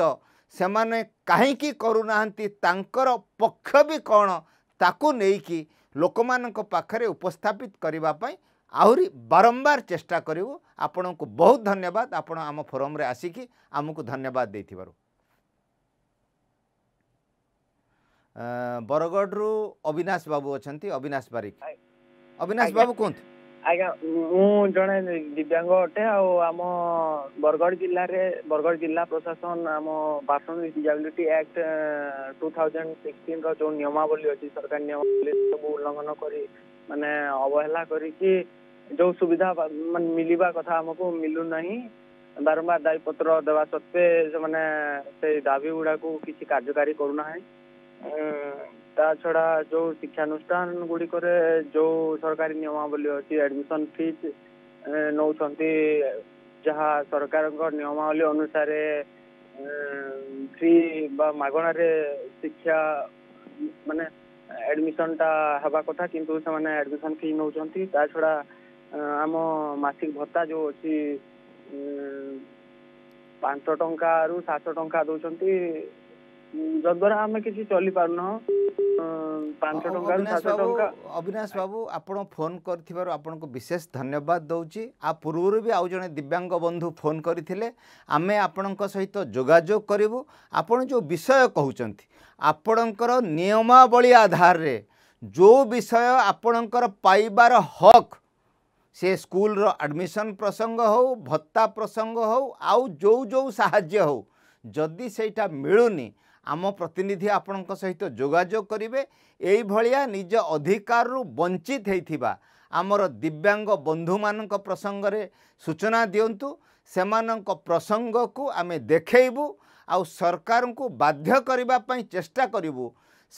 A: ସେମାନେ କାହିଁକି କରୁନାହାନ୍ତି ତାଙ୍କର ପକ୍ଷ ବି କ'ଣ ତାକୁ ନେଇକି ଲୋକମାନଙ୍କ ପାଖରେ ଉପସ୍ଥାପିତ କରିବା ପାଇଁ ଆହୁରି ବାରମ୍ବାର ଚେଷ୍ଟା କରିବୁ ଆପଣଙ୍କୁ ବହୁତ ଧନ୍ୟବାଦ ଆପଣ ଆମ ଫୋରମ୍ରେ ଆସିକି ଆମକୁ ଧନ୍ୟବାଦ ଦେଇଥିବାରୁ ବରଗଡ଼ରୁ ଅବିନାଶ ବାବୁ ଅଛନ୍ତି ଅବିନାଶ ବାରିକ ଅବିନାଶ ବାବୁ କୁହନ୍ତୁ ଆଜ୍ଞା ମୁଁ ଜଣେ ଦିବ୍ୟାଙ୍ଗ ଅଟେ ଆଉ ଆମ ବରଗଡ଼ ଜିଲ୍ଲାରେ ବରଗଡ଼ ଜିଲ୍ଲା ପ୍ରଶାସନ
D: ଆମ person disability act two thousand ସିକ୍ସଟିନ୍ର ଯେଉଁ ନିୟମାବଳୀ ଅଛି ସରକାରୀ ନିୟମାବଳୀ ସବୁ ଉଲ୍ଲଙ୍ଘନ କରି ମାନେ ଅବହେଳା କରିକି ଯୋଉ ସୁବିଧା
B: ମିଳିବା କଥା ଆମକୁ ମିଳୁନାହିଁ ବାରମ୍ବାର ଦାବିପତ୍ର ଦେବା ସତ୍ତ୍ୱେ ସେମାନେ ସେଇ ଦାବି ଗୁଡାକୁ କିଛି କାର୍ଯ୍ୟକାରୀ କରୁନାହିଁ ତା ଛଡା ଯୋଉ ଶିକ୍ଷାନୁଷ୍ଠାନ ଗୁଡିକରେ ଯୋଉ ସରକାରୀ ନିୟମାବଳୀ ଅଛି ଆଡମିସନ ଫିସ୍ ନଉଛନ୍ତି ଯାହା ସରକାରଙ୍କ ନିୟମାବଳୀ ଅନୁସାରେ ଫ୍ରି ବା ମାଗଣାରେ ଶିକ୍ଷା ମାନେ ଆଡମିସନଟା ହେବା କଥା କିନ୍ତୁ ସେମାନେ ଆଡମିସନ ଫି ନଉଛନ୍ତି ତା ଛଡା ଆମ ମାସିକ ଭତ୍ତା ଯୋଉ ଅଛି ପାଞ୍ଚ ଟଙ୍କାରୁ ସାତ ଟଙ୍କା ଦଉଛନ୍ତି ଯଦ୍ୱାରା ଆମେ କିଛି ଚଲିପାରୁନ
A: ଅବିନାଶ ବାବୁ ଆପଣ ଫୋନ କରିଥିବାରୁ ଆପଣଙ୍କୁ ବିଶେଷ ଧନ୍ୟବାଦ ଦଉଛି ଆ ପୂର୍ବରୁ ବି ଆଉ ଜଣେ ଦିବ୍ୟାଙ୍ଗ ବନ୍ଧୁ ଫୋନ କରିଥିଲେ ଆମେ ଆପଣଙ୍କ ସହିତ ଯୋଗାଯୋଗ କରିବୁ ଆପଣ ଯେଉଁ ବିଷୟ କହୁଛନ୍ତି ଆପଣଙ୍କର ନିୟମାବଳୀ ଆଧାରରେ ଯେଉଁ ବିଷୟ ଆପଣଙ୍କର ପାଇବାର ହକ୍ ସେ ସ୍କୁଲର ଆଡ଼ମିସନ୍ ପ୍ରସଙ୍ଗ ହେଉ ଭତ୍ତା ପ୍ରସଙ୍ଗ ହେଉ ଆଉ ଯେଉଁ ଯେଉଁ ସାହାଯ୍ୟ ହେଉ ଯଦି ସେଇଟା ମିଳୁନି ଆମ ପ୍ରତିନିଧି ଆପଣଙ୍କ ସହିତ ଯୋଗାଯୋଗ କରିବେ ଏଇଭଳିଆ ନିଜ ଅଧିକାରରୁ ବଞ୍ଚିତ ହୋଇଥିବା ଆମର ଦିବ୍ୟାଙ୍ଗ ବନ୍ଧୁମାନଙ୍କ ପ୍ରସଙ୍ଗରେ ସୂଚନା ଦିଅନ୍ତୁ ସେମାନଙ୍କ ପ୍ରସଙ୍ଗକୁ ଆମେ ଦେଖେଇବୁ ଆଉ ସରକାରଙ୍କୁ ବାଧ୍ୟ କରିବା ପାଇଁ ଚେଷ୍ଟା କରିବୁ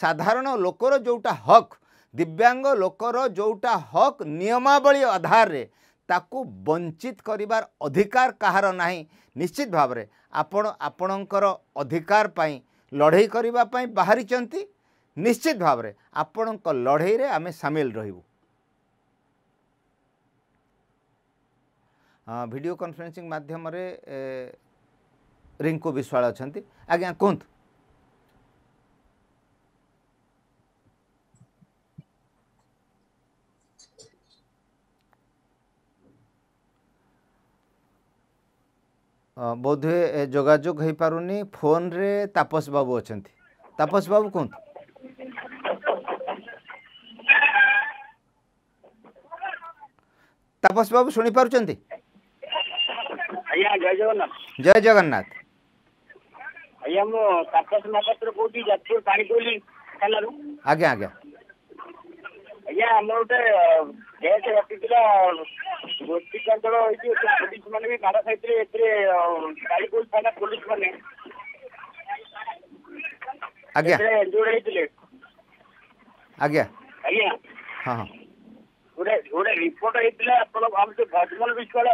A: ସାଧାରଣ ଲୋକର ଯେଉଁଟା ହକ୍ ଦିବ୍ୟାଙ୍ଗ ଲୋକର ଯେଉଁଟା ହକ୍ ନିୟମାବଳୀ ଆଧାରରେ ତାକୁ ବଞ୍ଚିତ କରିବାର ଅଧିକାର କାହାର ନାହିଁ ନିଶ୍ଚିତ ଭାବରେ ଆପଣ ଆପଣଙ୍କର ଅଧିକାର ପାଇଁ ଲଢ଼େଇ କରିବା ପାଇଁ ବାହାରିଛନ୍ତି ନିଶ୍ଚିତ ଭାବରେ ଆପଣଙ୍କ ଲଢ଼େଇରେ ଆମେ ସାମିଲ ରହିବୁ ଭିଡ଼ିଓ କନଫରେନ୍ସିଂ ମାଧ୍ୟମରେ ରିଙ୍କୁ ବିଶ୍ୱାଳ ଅଛନ୍ତି ଆଜ୍ଞା କୁହନ୍ତୁ ବୋଧହୁଏ ଯୋଗାଯୋଗ ହୋଇପାରୁନି ଫୋନ୍ରେ ତାପସ ବାବୁ ଅଛନ୍ତି ତାପସ ବାବୁ କୁହନ୍ତୁ ତାପସ ବାବୁ ଶୁଣିପାରୁଛନ୍ତି
B: ଜୟ ଜଗନ୍ନାଥ ଜୟ ଜଗନ୍ନାଥ ଆଜ୍ଞା ମୁଁ ତାପସ ମହାପାତ୍ର କହୁଛି ଯାଜପୁର ପାଣିକୋଇଲି ଥାନାରୁ ଆଜ୍ଞା ଆଜ୍ଞା ଆଜ୍ଞା ଆମର ଗୋଟେ କେସ୍ ଘଟିଥିଲା ଗୋପୀକାନ୍ତର ଏଇ ଯୋଉ ପୋଲିସ ମାନେ ବି ମାଡ଼ ଖାଇଥିଲେ ଏଥିରେ ଗାଈଗୋଳ ଥାନା ପୋଲିସ ମାନେ
E: ଆଜ୍ଞା ଯୋଉ ହେଇଥିଲେ ଆଜ୍ଞା
B: ଆଜ୍ଞା ହଁ ଗୋଟେ ଗୋଟେ ରିପୋର୍ଟ ହେଇଥିଲା ଆପଣ ଆମ ଯୋଉ Bhajamal Biswal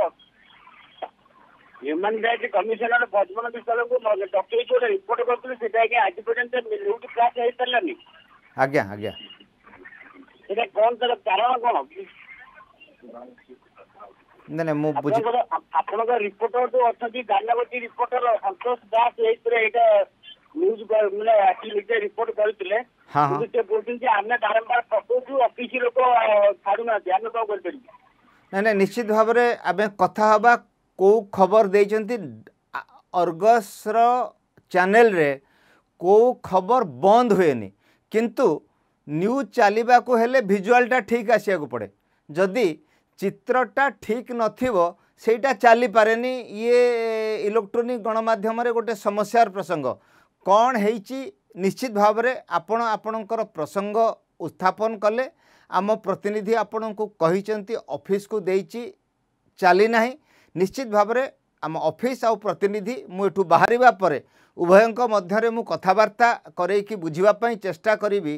B: human right commissioner Bhajamal ବିଶ୍ୱାଳଙ୍କୁ ଡକେଇକି ଗୋଟେ ରିପୋର୍ଟ କରିଥିଲେ ସେଟା ଆଜ୍ଞା ଆଜି ପର୍ଯ୍ୟନ୍ତ ନ୍ୟୁଜ୍ କ୍ଲାସ୍ ହେଇପାରିଲାନି ଆଜ୍ଞା ଆଜ୍ଞା ସେଟା କଣ ତାର କାରଣ କଣ
A: ନାଇଁ ନାଇଁ ମୁଁ ବୁଝି
B: ଆପଣଙ୍କ ରିପୋର୍ଟର ଯୋଉ ଅଛନ୍ତି ଦାଣ୍ଡାବତୀ ରିପୋର୍ଟର ସନ୍ତୋଷ ଦାସ ଏଇଥିରେ ଏଇଟା ନ୍ୟୁଜ ମାନେ ଆସି ରିପୋର୍ଟ କରିଥିଲେ ସେ କହୁଛନ୍ତି ଆମେ ବାରମ୍ବାର ପକଉଛୁ ଅଫିସ ଲୋକ ଛାଡୁନାହାନ୍ତି ଆମେ କଣ କରିପାରିବୁ
A: ନାଇଁ ନାଇଁ ନିଶ୍ଚିତ ଭାବରେ ଆମେ କଥା ହେବା କେଉଁ ଖବର ଦେଇଛନ୍ତି ଅର୍ଗସର ଚ୍ୟାନେଲରେ କେଉଁ ଖବର ବନ୍ଦ ହୁଏନି କିନ୍ତୁ ନ୍ୟୁଜ୍ ଚାଲିବାକୁ ହେଲେ ଭିଜୁଆଲଟା ଠିକ୍ ଆସିବାକୁ ପଡ଼େ ଯଦି ଚିତ୍ରଟା ଠିକ୍ ନଥିବ ସେଇଟା ଚାଲିପାରେନି ଇଏ ଇଲେକ୍ଟ୍ରୋନିକ୍ ଗଣମାଧ୍ୟମରେ ଗୋଟେ ସମସ୍ୟାର ପ୍ରସଙ୍ଗ କ'ଣ ହେଇଛି ନିଶ୍ଚିତ ଭାବରେ ଆପଣ ଆପଣଙ୍କର ପ୍ରସଙ୍ଗ ଉତ୍ଥାପନ କଲେ ଆମ ପ୍ରତିନିଧି ଆପଣଙ୍କୁ କହିଛନ୍ତି ଅଫିସକୁ ଦେଇଛି ଚାଲି ନାହିଁ ନିଶ୍ଚିତ ଭାବରେ ଆମ ଅଫିସ୍ ଆଉ ପ୍ରତିନିଧି ମୁଁ ଏଠୁ ବାହାରିବା ପରେ ଉଭୟଙ୍କ ମଧ୍ୟରେ ମୁଁ କଥାବାର୍ତ୍ତା କରେଇକି ବୁଝିବା ପାଇଁ ଚେଷ୍ଟା କରିବି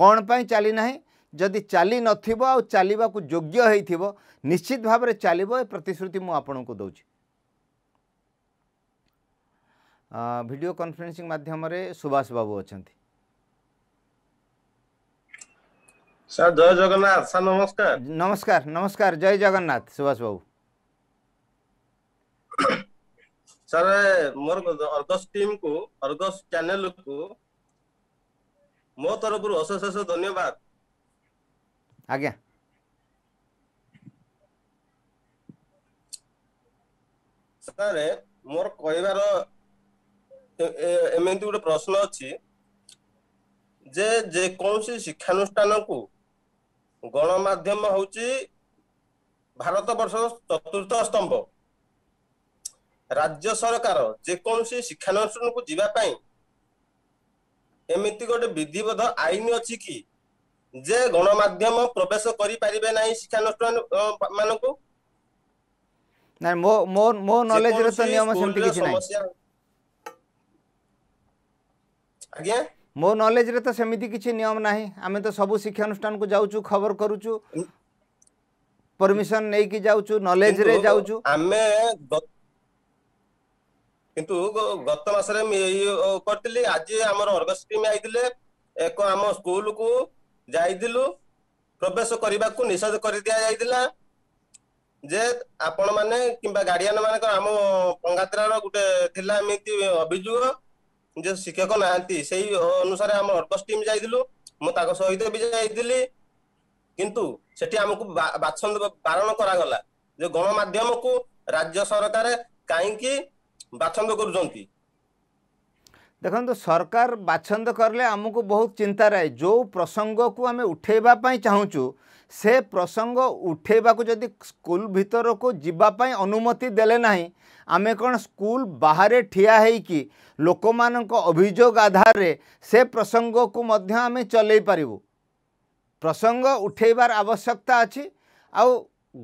A: କ'ଣ ପାଇଁ ଚାଲି ନାହିଁ ଯଦି ଚାଲି ନଥିବ ଆଉ ଚାଲିବାକୁ ଯୋଗ୍ୟ ହେଇଥିବ ନିଶ୍ଚିତ ଭାବରେ ଚାଲିବ ଏ ପ୍ରତିଶ୍ରୁତି ମୁଁ ଆପଣଙ୍କୁ ଦେଉଛି ଭିଡ଼ିଓ କନଫରେନ୍ସିଂ ମାଧ୍ୟମରେ ସୁଭାଷ ବାବୁ ଅଛନ୍ତି ସାର୍ ଜୟ ଜଗନ୍ନାଥ ସାର୍ ନମସ୍କାର ନମସ୍କାର ନମସ୍କାର ଜୟ ଜଗନ୍ନାଥ ସୁଭାଷ ବାବୁ
C: ସାର୍ ମୋର ଅର୍ଗସ୍ ଟିମ୍କୁ ଅର୍ଗସ୍ ଚ୍ୟାନେଲକୁ ମୋ ତରଫରୁ ଅଶେଷ ଅଶେଷ ଧନ୍ୟବାଦ ଆଜ୍ଞା ମୋର କହିବାର ଏମିତି ଗୋଟେ ପ୍ରଶ୍ନ ଅଛି ଯେ ଯେକୌଣସି ଶିକ୍ଷାନୁଷ୍ଠାନକୁ ଗଣମାଧ୍ୟମ ହଉଛି ଭାରତ ବର୍ଷ ଚତୁର୍ଥ ସ୍ତମ୍ଭ ରାଜ୍ୟ ସରକାର ଯେକୌଣସି ଶିକ୍ଷାନୁଷ୍ଠାନକୁ ଯିବା ପାଇଁ ଏମିତି ଗୋଟେ ବିଧିବଦ୍ଧ ଆଇନ ଅଛି କି ଯେ ଗଣମାଧ୍ୟମ ପ୍ରବେଶ କରିପାରିବେ ନାହିଁ ଶିକ୍ଷାନୁଷ୍ଠାନ ମାନଙ୍କୁ
A: ନାଇଁ ମୋ ମୋ ମୋ ନଲେଜରେ ତ ନିୟମ ସେମିତି କିଛି ନାହିଁ ଆଜ୍ଞା ମୋ ନଲେଜରେ ତ ସେମିତି କିଛି ନିୟମ ନାହିଁ ଆମେ ତ ସବୁ ଶିକ୍ଷାନୁଷ୍ଠାନକୁ ଯାଉଛୁ ଖବର କରୁଛୁ ପରମିଶନ ନେଇକି ଯାଉଛୁ ନଲେଜରେ ଯାଉଛୁ
C: ଆମେ କିନ୍ତୁ ଗତ ମାସରେ କରିଥିଲି ଆଜି ଆମର ଅର୍ଗସ ଟିମ୍ ଆଇଥିଲେ ଏକ ଆମ ସ୍କୁଲକୁ ଯାଇଥିଲୁ ପ୍ରବେଶ କରିବାକୁ ନିଷେଧ କରିଦିଆଯାଇଥିଲା ଯେ ଆପଣମାନେ କିମ୍ବା ଗାର୍ଡିଆନ ମାନଙ୍କର ଆମ ପଙ୍ଗାତ୍ରାର ଗୋଟେ ଥିଲା ଏମିତି ଅଭିଯୋଗ ଯେ ଶିକ୍ଷକ ନାହାନ୍ତି ସେଇ ଅନୁସାରେ ଆମ ଅର୍ଗସ ଟିମ୍ ଯାଇଥିଲୁ ମୁଁ ତାଙ୍କ ସହିତ ବି ଯାଇଥିଲି କିନ୍ତୁ ସେଠି ଆମକୁ ବାଛନ୍ଦ ବାରଣ କରାଗଲା ଯେ ଗଣମାଧ୍ୟମକୁ ରାଜ୍ୟ ସରକାର କାହିଁକି ବାଛନ୍ଦ କରୁଛନ୍ତି
A: देखो सरकार बाछंद कले आमको बहुत चिंता रहे जो प्रसंग को आम उठेबापी चाहूँ से प्रसंग उठेबा जदि स्कूल भितर को जीवाई अनुमति दे आम कौन स्कूल बाहर ठिया है लोक मान अभोग आधार रे, से प्रसंग को मध्य चल पारू प्रसंग उठेबार आवश्यकता अच्छी आ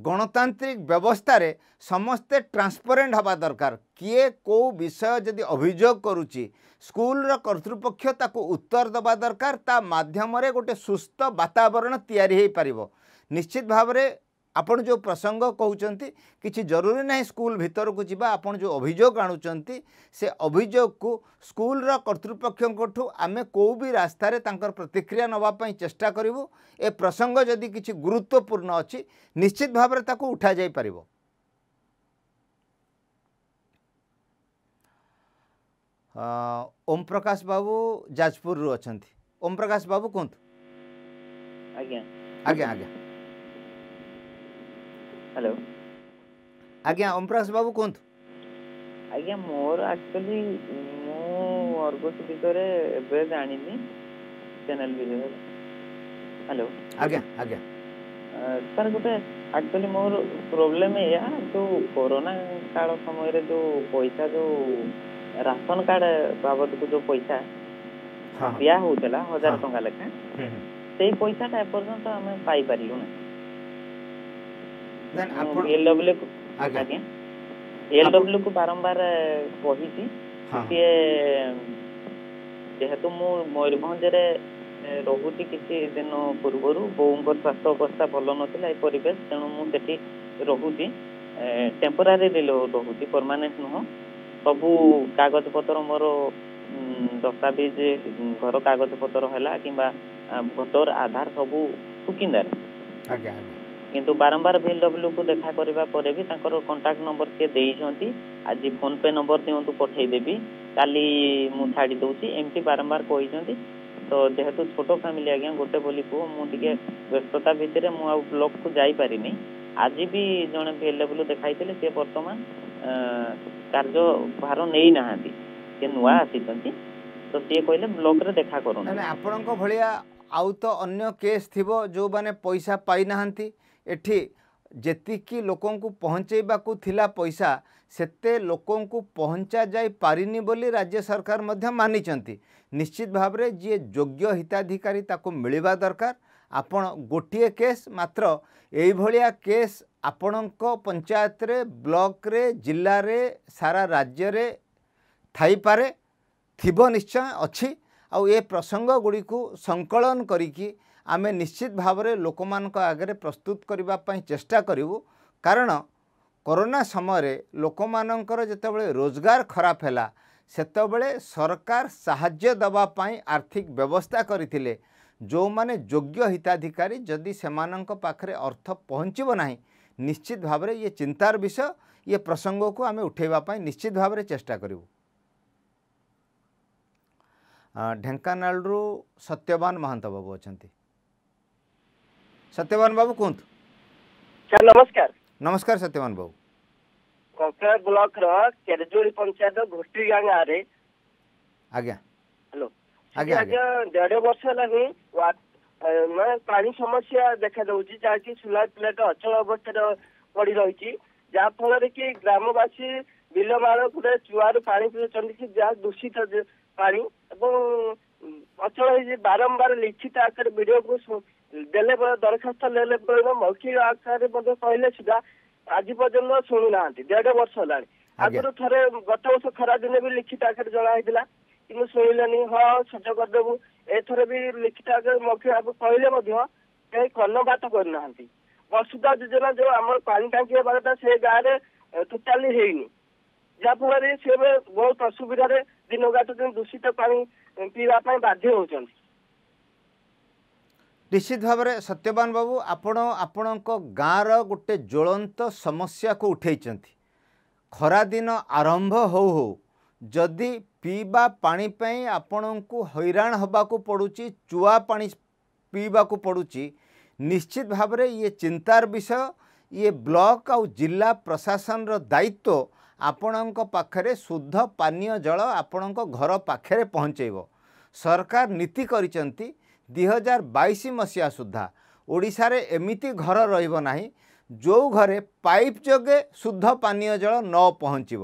A: ଗଣତାନ୍ତ୍ରିକ ବ୍ୟବସ୍ଥାରେ ସମସ୍ତେ ଟ୍ରାନ୍ସପରେଣ୍ଟ ହେବା ଦରକାର କିଏ କେଉଁ ବିଷୟ ଯଦି ଅଭିଯୋଗ କରୁଛି ସ୍କୁଲର କର୍ତ୍ତୃପକ୍ଷ ତାକୁ ଉତ୍ତର ଦେବା ଦରକାର ତା ମାଧ୍ୟମରେ ଗୋଟେ ସୁସ୍ଥ ବାତାବରଣ ତିଆରି ହୋଇପାରିବ ନିଶ୍ଚିତ ଭାବରେ आप जो प्रसंग कहते कि जरूरी ना स्कूल भितर को जी आप जो अभोग से को स्कूल कर्तृपक्ष आम कौ भी रास्त प्रतिक्रिया नाप चेष्टा करूँ ए प्रसंग जदि कि गुरुत्वपूर्ण अच्छी निश्चित भाव उठा जा पार ओम प्रकाश बाबू जाजपुर अच्छा ओम प्रकाश बाबू कहतु आज्ञा आज्ञा
F: ହ୍ୟାଲୋ ଆଜ୍ଞା
A: ଓମପ୍ରକାଶ ବାବୁ କୁହନ୍ତୁ
F: ଆଜ୍ଞା ମୋର ଆକ୍ଚୁଆଲି ମୁଁ ଅର୍ଗସ ବିଷୟରେ ଏବେ ଜାଣିଲି ଚ୍ୟାନେଲ ବିଷୟରେ ହ୍ୟାଲୋ ଆଜ୍ଞା ଆଜ୍ଞା ସାର୍ ଗୋଟେ ଆକ୍ଚୁଆଲି ମୋର ପ୍ରୋବ୍ଲେମ୍ ଏଇଆ ଯୋଉ କରୋନା କାଳ ସମୟରେ ଯୋଉ ପଇସା ଯୋଉ ରାସନ କାର୍ଡ ବାବଦକୁ ଯୋଉ ପଇସା ଦିଆ ହଉଥିଲା ହଜାର ଟଙ୍କା ଲେଖା ସେଇ ପଇସାଟା ଏପର୍ଯ୍ୟନ୍ତ ଆମେ ପାଇପାରିଲୁ ନାହିଁ ଏଲଡବ୍ଲ୍ୟୁକୁ ବାରମ୍ବାର କହିଛି ସିଏ ଯେହେତୁ ମୁଁ ମୟୂରଭଞ୍ଜରେ ରହୁଛି କିଛି ଦିନ ପୂର୍ବରୁ ବୋଉଙ୍କର ସ୍ୱାସ୍ଥ୍ୟ ଅବସ୍ଥା ଭଲ ନଥିଲା ଏ ପରିବେଶ ତେଣୁ ମୁଁ ସେଠି ରହୁଛି ଟେମ୍ପୋରାରି ରହୁଛି ପରମାନେଣ୍ଟ ନୁହଁ ସବୁ କାଗଜପତ୍ର ମୋର ଦସ୍ତାବିଜ ଘର କାଗଜପତ୍ର ହେଲା କିମ୍ବା ଭୋଟର ଆଧାର ସବୁ ଫୁକିନ୍ଦାରେ କିନ୍ତୁ ବାରମ୍ବାର ଭିଏଲ୍ଡବ୍ଲ୍ୟୁକୁ ଦେଖା କରିବା ପରେ ବି ତାଙ୍କର କଣ୍ଟାକ୍ଟ ନମ୍ବର କିଏ ଦେଇଛନ୍ତି ଆଜି ଫୋନ୍ପେ ନମ୍ବର ଦିଅନ୍ତୁ ପଠାଇଦେବି କାଲି ମୁଁ ଛାଡ଼ି ଦେଉଛି ଏମିତି ବାରମ୍ବାର କହିଛନ୍ତି ତ ଯେହେତୁ ଛୋଟ ଫ୍ୟାମିଲି ଆଜ୍ଞା ଗୋଟେ ବୋଲି ପୁଅ ମୁଁ ଟିକେ ବ୍ୟସ୍ତତା ଭିତରେ ମୁଁ ଆଉ ବ୍ଲକ୍କୁ ଯାଇପାରିନି ଆଜି ବି ଜଣେ ଭିଏଲ୍ଡବ୍ଲ୍ୟୁ ଦେଖାଇଥିଲେ ସେ ବର୍ତ୍ତମାନ କାର୍ଯ୍ୟଭାର ନେଇନାହାନ୍ତି ସେ ନୂଆ ଆସିଛନ୍ତି ତ ସିଏ କହିଲେ ବ୍ଲକ୍ରେ ଦେଖା କରନ୍ତୁ ଆପଣଙ୍କ ଭଳିଆ ଆଉ ତ ଅନ୍ୟ
A: କେସ୍ ଥିବ ଯେଉଁମାନେ ପଇସା ପାଇନାହାନ୍ତି ଏଠି ଯେତିକି ଲୋକଙ୍କୁ ପହଞ୍ଚାଇବାକୁ ଥିଲା ପଇସା ସେତେ ଲୋକଙ୍କୁ ପହଞ୍ଚା ଯାଇପାରିନି ବୋଲି ରାଜ୍ୟ ସରକାର ମଧ୍ୟ ମାନିଛନ୍ତି ନିଶ୍ଚିତ ଭାବରେ ଯିଏ ଯୋଗ୍ୟ ହିତାଧିକାରୀ ତାକୁ ମିଳିବା ଦରକାର ଆପଣ ଗୋଟିଏ କେସ୍ ମାତ୍ର ଏଇଭଳିଆ କେସ୍ ଆପଣଙ୍କ ପଞ୍ଚାୟତରେ ବ୍ଲକରେ ଜିଲ୍ଲାରେ ସାରା ରାଜ୍ୟରେ ଥାଇପାରେ ଥିବ ନିଶ୍ଚୟ ଅଛି ଆଉ ଏ ପ୍ରସଙ୍ଗ ଗୁଡ଼ିକୁ ସଂକଳନ କରିକି ଆମେ ନିଶ୍ଚିତ ଭାବରେ ଲୋକମାନଙ୍କ ଆଗରେ ପ୍ରସ୍ତୁତ କରିବା ପାଇଁ ଚେଷ୍ଟା କରିବୁ କାରଣ କରୋନା ସମୟରେ ଲୋକମାନଙ୍କର ଯେତେବେଳେ ରୋଜଗାର ଖରାପ ହେଲା ସେତେବେଳେ ସରକାର ସାହାଯ୍ୟ ଦେବା ପାଇଁ ଆର୍ଥିକ ବ୍ୟବସ୍ଥା କରିଥିଲେ ଯେଉଁମାନେ ଯୋଗ୍ୟ ହିତାଧିକାରୀ ଯଦି ସେମାନଙ୍କ ପାଖରେ ଅର୍ଥ ପହଞ୍ଚିବ ନାହିଁ ନିଶ୍ଚିତ ଭାବରେ ଇଏ ଚିନ୍ତାର ବିଷୟ ଇଏ ପ୍ରସଙ୍ଗକୁ ଆମେ ଉଠାଇବା ପାଇଁ ନିଶ୍ଚିତ ଭାବରେ ଚେଷ୍ଟା କରିବୁ ଢେଙ୍କାନାଳରୁ ସତ୍ୟବାନ ମହାନ୍ତ ବାବୁ ଅଛନ୍ତି ସତ୍ୟବାନ ବାବୁ କୁହନ୍ତୁ ସାର୍ ନମସ୍କାର ନମସ୍କାର ସତ୍ୟବାନ ବାବୁ
B: କଙ୍କଡ଼ା ବ୍ଲକର କେରଜୋଳି ପଞ୍ଚାୟତ ଘୋଟି ଗାଁରେ ଆଜ୍ଞା ହ୍ୟାଲୋ ଆଜ୍ଞା ଆଜ୍ଞା ଦେଢ଼ ବର୍ଷ ହେଲାଣି ମାନେ ପାଣି ସମସ୍ୟା ଦେଖାଦେଉଛି ଯାହାକି ସୁଲା ପ୍ଲେଟ ଅଚଳ ଅବସ୍ଥାରେ ପଡି ରହିଛି ଯାହାଫଳରେ କି ଗ୍ରାମବାସୀ ବିଲମାଳପୁରେ ଚୁଆରୁ ପାଣି ପିଉଛନ୍ତି କି ଯାହା ଦୂଷିତ ପାଣି ଏବଂ ଅଚଳ ହେଇଛି ବାରମ୍ବାର ଲିଖିତ ଆକାରରେ ଭିଡ଼ିଓକୁ ଦେଲେ ଦରଖାସ୍ତ ନେଲେ ମୌଖିକ ଆକାରରେ ମଧ୍ୟ କହିଲେ ସୁଦ୍ଧା ଆଜି ପର୍ଯ୍ୟନ୍ତ ଶୁଣୁନାହାନ୍ତି ଦେଢ ବର୍ଷ ହେଲାଣି ଆଗରୁ ଥରେ ଗତ ବର୍ଷ ଖରା ଦିନେ ବି ଲିଖିତ ଆକାରରେ ଜଣା ହେଇଥିଲା କିନ୍ତୁ ଶୁଣିଲେନି ହଁ ସଜ କରିଦେବୁ ଏଥର ବି ଲିଖିତ ଆକାରରେ ମୌଖିକ ଆଗକୁ କହିଲେ ମଧ୍ୟ କେହି କର୍ଣ୍ଣପାତ କରୁନାହାନ୍ତି ବସୁଧା ଯୋଜନା ଯୋଉ ଆମର ପାଣି ଟାଙ୍କି ହେବା କଥା ସେ ଗାଁରେ ଟୋଟାଲି ହେଇନି ଯାହାଫଳରେ ସେ ବହୁତ ଅସୁବିଧାରେ ଦିନ ଗାତ ଦୂଷିତ ପାଣି ପିଇବା ପାଇଁ ବାଧ୍ୟ ହଉଛନ୍ତି
A: ନିଶ୍ଚିତ ଭାବରେ ସତ୍ୟବାନ ବାବୁ ଆପଣ ଆପଣଙ୍କ ଗାଁର ଗୋଟେ ଜ୍ୱଳନ୍ତ ସମସ୍ୟାକୁ ଉଠାଇଛନ୍ତି ଖରାଦିନ ଆରମ୍ଭ ହଉ ହଉ ଯଦି ପିଇବା ପାଣି ପାଇଁ ଆପଣଙ୍କୁ ହଇରାଣ ହେବାକୁ ପଡ଼ୁଛି ଚୁଆ ପାଣି ପିଇବାକୁ ପଡ଼ୁଛି ନିଶ୍ଚିତ ଭାବରେ ଇଏ ଚିନ୍ତାର ବିଷୟ ଇଏ ବ୍ଲକ ଆଉ ଜିଲ୍ଲା ପ୍ରଶାସନର ଦାୟିତ୍ୱ ଆପଣଙ୍କ ପାଖରେ ଶୁଦ୍ଧ ପାନୀୟ ଜଳ ଆପଣଙ୍କ ଘର ପାଖରେ ପହଞ୍ଚାଇବ ସରକାର ନୀତି କରିଛନ୍ତି ଦୁଇହଜାର ବାଇଶ ମସିହା ସୁଦ୍ଧା ଓଡ଼ିଶାରେ ଏମିତି ଘର ରହିବ ନାହିଁ ଯେଉଁ ଘରେ ପାଇପ୍ ଯୋଗେ ଶୁଦ୍ଧ ପାନୀୟ ଜଳ ନ ପହଞ୍ଚିବ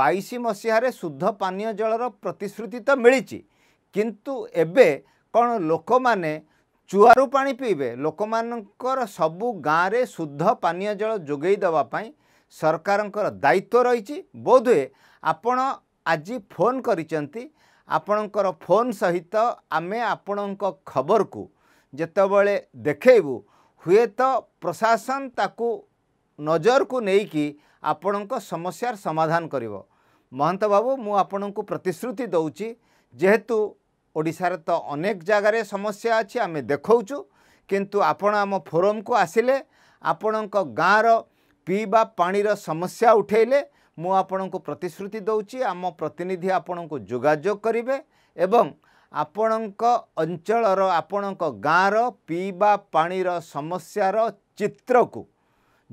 A: ବାଇଶ ମସିହାରେ ଶୁଦ୍ଧ ପାନୀୟ ଜଳର ପ୍ରତିଶ୍ରୁତି ତ ମିଳିଛି କିନ୍ତୁ ଏବେ କ'ଣ ଲୋକମାନେ ଚୁଆରୁ ପାଣି ପିଇବେ ଲୋକମାନଙ୍କର ସବୁ ଗାଁରେ ଶୁଦ୍ଧ ପାନୀୟ ଜଳ ଯୋଗାଇ ଦେବା ପାଇଁ ସରକାରଙ୍କର ଦାୟିତ୍ୱ ରହିଛି ବୋଧହୁଏ ଆପଣ ଆଜି ଫୋନ୍ କରିଛନ୍ତି ଆପଣଙ୍କର ଫୋନ୍ ସହିତ ଆମେ ଆପଣଙ୍କ ଖବରକୁ ଯେତେବେଳେ ଦେଖେଇବୁ ହୁଏତ ପ୍ରଶାସନ ତାକୁ ନଜରକୁ ନେଇକି ଆପଣଙ୍କ ସମସ୍ୟାର ସମାଧାନ କରିବ ମହନ୍ତ ବାବୁ ମୁଁ ଆପଣଙ୍କୁ ପ୍ରତିଶ୍ରୁତି ଦେଉଛି ଯେହେତୁ ଓଡ଼ିଶାରେ ତ ଅନେକ ଜାଗାରେ ସମସ୍ୟା ଅଛି ଆମେ ଦେଖାଉଛୁ କିନ୍ତୁ ଆପଣ ଆମ ଫୋରମ୍କୁ ଆସିଲେ ଆପଣଙ୍କ ଗାଁର ପିଇବା ପାଣିର ସମସ୍ୟା ଉଠାଇଲେ ମୁଁ ଆପଣଙ୍କୁ ପ୍ରତିଶ୍ରୁତି ଦେଉଛି ଆମ ପ୍ରତିନିଧି ଆପଣଙ୍କୁ ଯୋଗାଯୋଗ କରିବେ ଏବଂ ଆପଣଙ୍କ ଅଞ୍ଚଳର ଆପଣଙ୍କ ଗାଁର ପିଇବା ପାଣିର ସମସ୍ୟାର ଚିତ୍ରକୁ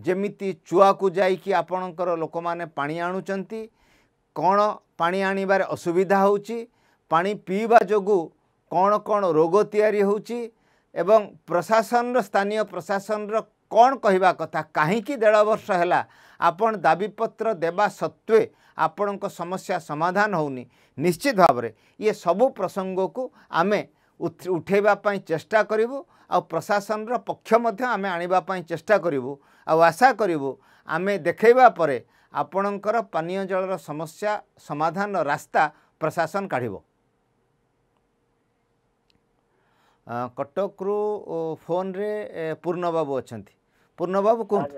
A: ଯେମିତି ଚୁଆକୁ ଯାଇକି ଆପଣଙ୍କର ଲୋକମାନେ ପାଣି ଆଣୁଛନ୍ତି କ'ଣ ପାଣି ଆଣିବାରେ ଅସୁବିଧା ହେଉଛି ପାଣି ପିଇବା ଯୋଗୁଁ କ'ଣ କ'ଣ ରୋଗ ତିଆରି ହେଉଛି ଏବଂ ପ୍ରଶାସନର ସ୍ଥାନୀୟ ପ୍ରଶାସନର କ'ଣ କହିବା କଥା କାହିଁକି ଦେଢ଼ ବର୍ଷ ହେଲା ଆପଣ ଦାବିପତ୍ର ଦେବା ସତ୍ତ୍ୱେ ଆପଣଙ୍କ ସମସ୍ୟା ସମାଧାନ ହେଉନି ନିଶ୍ଚିତ ଭାବରେ ଇଏ ସବୁ ପ୍ରସଙ୍ଗକୁ ଆମେ ଉଠାଇବା ପାଇଁ ଚେଷ୍ଟା କରିବୁ ଆଉ ପ୍ରଶାସନର ପକ୍ଷ ମଧ୍ୟ ଆମେ ଆଣିବା ପାଇଁ ଚେଷ୍ଟା କରିବୁ ଆଉ ଆଶା କରିବୁ ଆମେ ଦେଖାଇବା ପରେ ଆପଣଙ୍କର ପାନୀୟ ଜଳର ସମସ୍ୟା ସମାଧାନର ରାସ୍ତା ପ୍ରଶାସନ କାଢ଼ିବ କଟକରୁ ଫୋନରେ ପୂର୍ଣ୍ଣବାବୁ ଅଛନ୍ତି ପୂର୍ଣ୍ଣବାବୁ କୁହନ୍ତୁ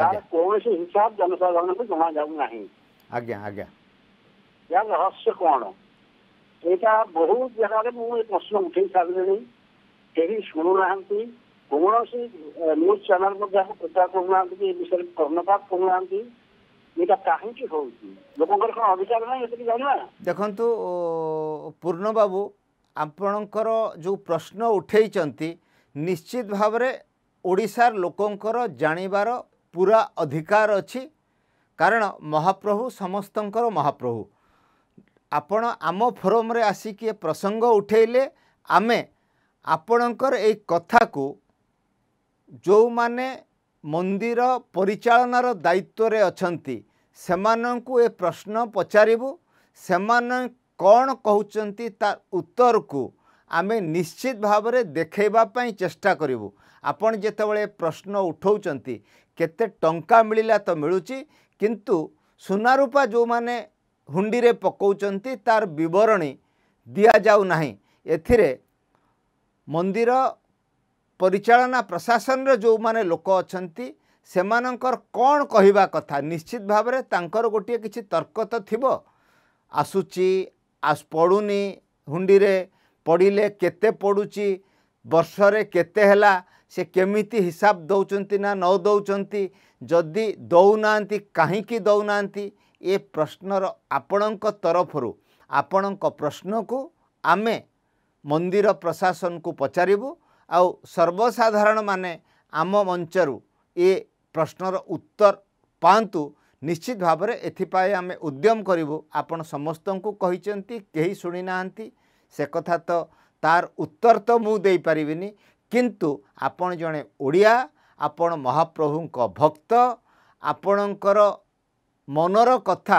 A: ତାର
B: କୌଣସି ହିସାବ ଜନସାଧାରଣଙ୍କୁ ଜଣାଯାଉ ନାହିଁ ଆଜ୍ଞା ଆଜ୍ଞା ଏହାର ରହସ୍ୟ କ'ଣ ଏଇଟା ବହୁତ ଜାଗାରେ ମୁଁ ଏ ପ୍ରଶ୍ନ ଉଠେଇ ସାରିଲିଣି କେହି ଶୁଣୁନାହାନ୍ତି କୌଣସି ନ୍ୟୁଜ୍ ଚ୍ୟାନେଲ୍ ମଧ୍ୟ ପ୍ରଚାର କରୁନାହାନ୍ତି କି ଏ ବିଷୟରେ କର୍ଣ୍ଣପାତ କରୁନାହାନ୍ତି ଏଇଟା କାହିଁକି ହେଉଛି ଲୋକଙ୍କର କ'ଣ ଅଧିକାର ନାହିଁ ଏତିକି ଜାଣିବା
A: ଦେଖନ୍ତୁ ପୂର୍ଣ୍ଣ ବାବୁ ଆପଣଙ୍କର ଯେଉଁ ପ୍ରଶ୍ନ ଉଠେଇଛନ୍ତି ନିଶ୍ଚିତ ଭାବରେ ଓଡ଼ିଶାର ଲୋକଙ୍କର ଜାଣିବାର ପୁରା ଅଧିକାର ଅଛି କାରଣ ମହାପ୍ରଭୁ ସମସ୍ତଙ୍କର ମହାପ୍ରଭୁ ଆପଣ ଆମ ଫୋରମରେ ଆସିକି ଏ ପ୍ରସଙ୍ଗ ଉଠାଇଲେ ଆମେ ଆପଣଙ୍କର ଏଇ କଥାକୁ ଯେଉଁମାନେ ମନ୍ଦିର ପରିଚାଳନାର ଦାୟିତ୍ୱରେ ଅଛନ୍ତି ସେମାନଙ୍କୁ ଏ ପ୍ରଶ୍ନ ପଚାରିବୁ ସେମାନେ କ'ଣ କହୁଛନ୍ତି ତା ଉତ୍ତରକୁ ଆମେ ନିଶ୍ଚିତ ଭାବରେ ଦେଖାଇବା ପାଇଁ ଚେଷ୍ଟା କରିବୁ ଆପଣ ଯେତେବେଳେ ପ୍ରଶ୍ନ ଉଠାଉଛନ୍ତି କେତେ ଟଙ୍କା ମିଳିଲା ତ ମିଳୁଛି କିନ୍ତୁ ସୁନାରୂପା ଯେଉଁମାନେ ହୁଣ୍ଡିରେ ପକାଉଛନ୍ତି ତାର ବିବରଣୀ ଦିଆଯାଉନାହିଁ ଏଥିରେ ମନ୍ଦିର ପରିଚାଳନା ପ୍ରଶାସନର ଯେଉଁମାନେ ଲୋକ ଅଛନ୍ତି ସେମାନଙ୍କର କ'ଣ କହିବା କଥା ନିଶ୍ଚିତ ଭାବରେ ତାଙ୍କର ଗୋଟିଏ କିଛି ତର୍କ ତ ଥିବ ଆସୁଛି ଆସ ପଡ଼ୁନି ହୁଣ୍ଡିରେ ପଡ଼ିଲେ କେତେ ପଡ଼ୁଛି ବର୍ଷରେ କେତେ ହେଲା ସେ କେମିତି ହିସାବ ଦେଉଛନ୍ତି ନା ନ ଦେଉଛନ୍ତି ଯଦି ଦେଉନାହାନ୍ତି କାହିଁକି ଦେଉନାହାନ୍ତି ଏ ପ୍ରଶ୍ନର ଆପଣଙ୍କ ତରଫରୁ ଆପଣଙ୍କ ପ୍ରଶ୍ନକୁ ଆମେ ମନ୍ଦିର ପ୍ରଶାସନକୁ ପଚାରିବୁ ଆଉ ସର୍ବସାଧାରଣମାନେ ଆମ ମଞ୍ଚରୁ ଏ ପ୍ରଶ୍ନର ଉତ୍ତର ପାଆନ୍ତୁ ନିଶ୍ଚିତ ଭାବରେ ଏଥିପାଇଁ ଆମେ ଉଦ୍ୟମ କରିବୁ ଆପଣ ସମସ୍ତଙ୍କୁ କହିଛନ୍ତି କେହି ଶୁଣିନାହାନ୍ତି ସେ କଥା ତ ତାର ଉତ୍ତର ତ ମୁଁ ଦେଇପାରିବିନି କିନ୍ତୁ ଆପଣ ଜଣେ ଓଡ଼ିଆ ଆପଣ ମହାପ୍ରଭୁଙ୍କ ଭକ୍ତ ଆପଣଙ୍କର ମନର କଥା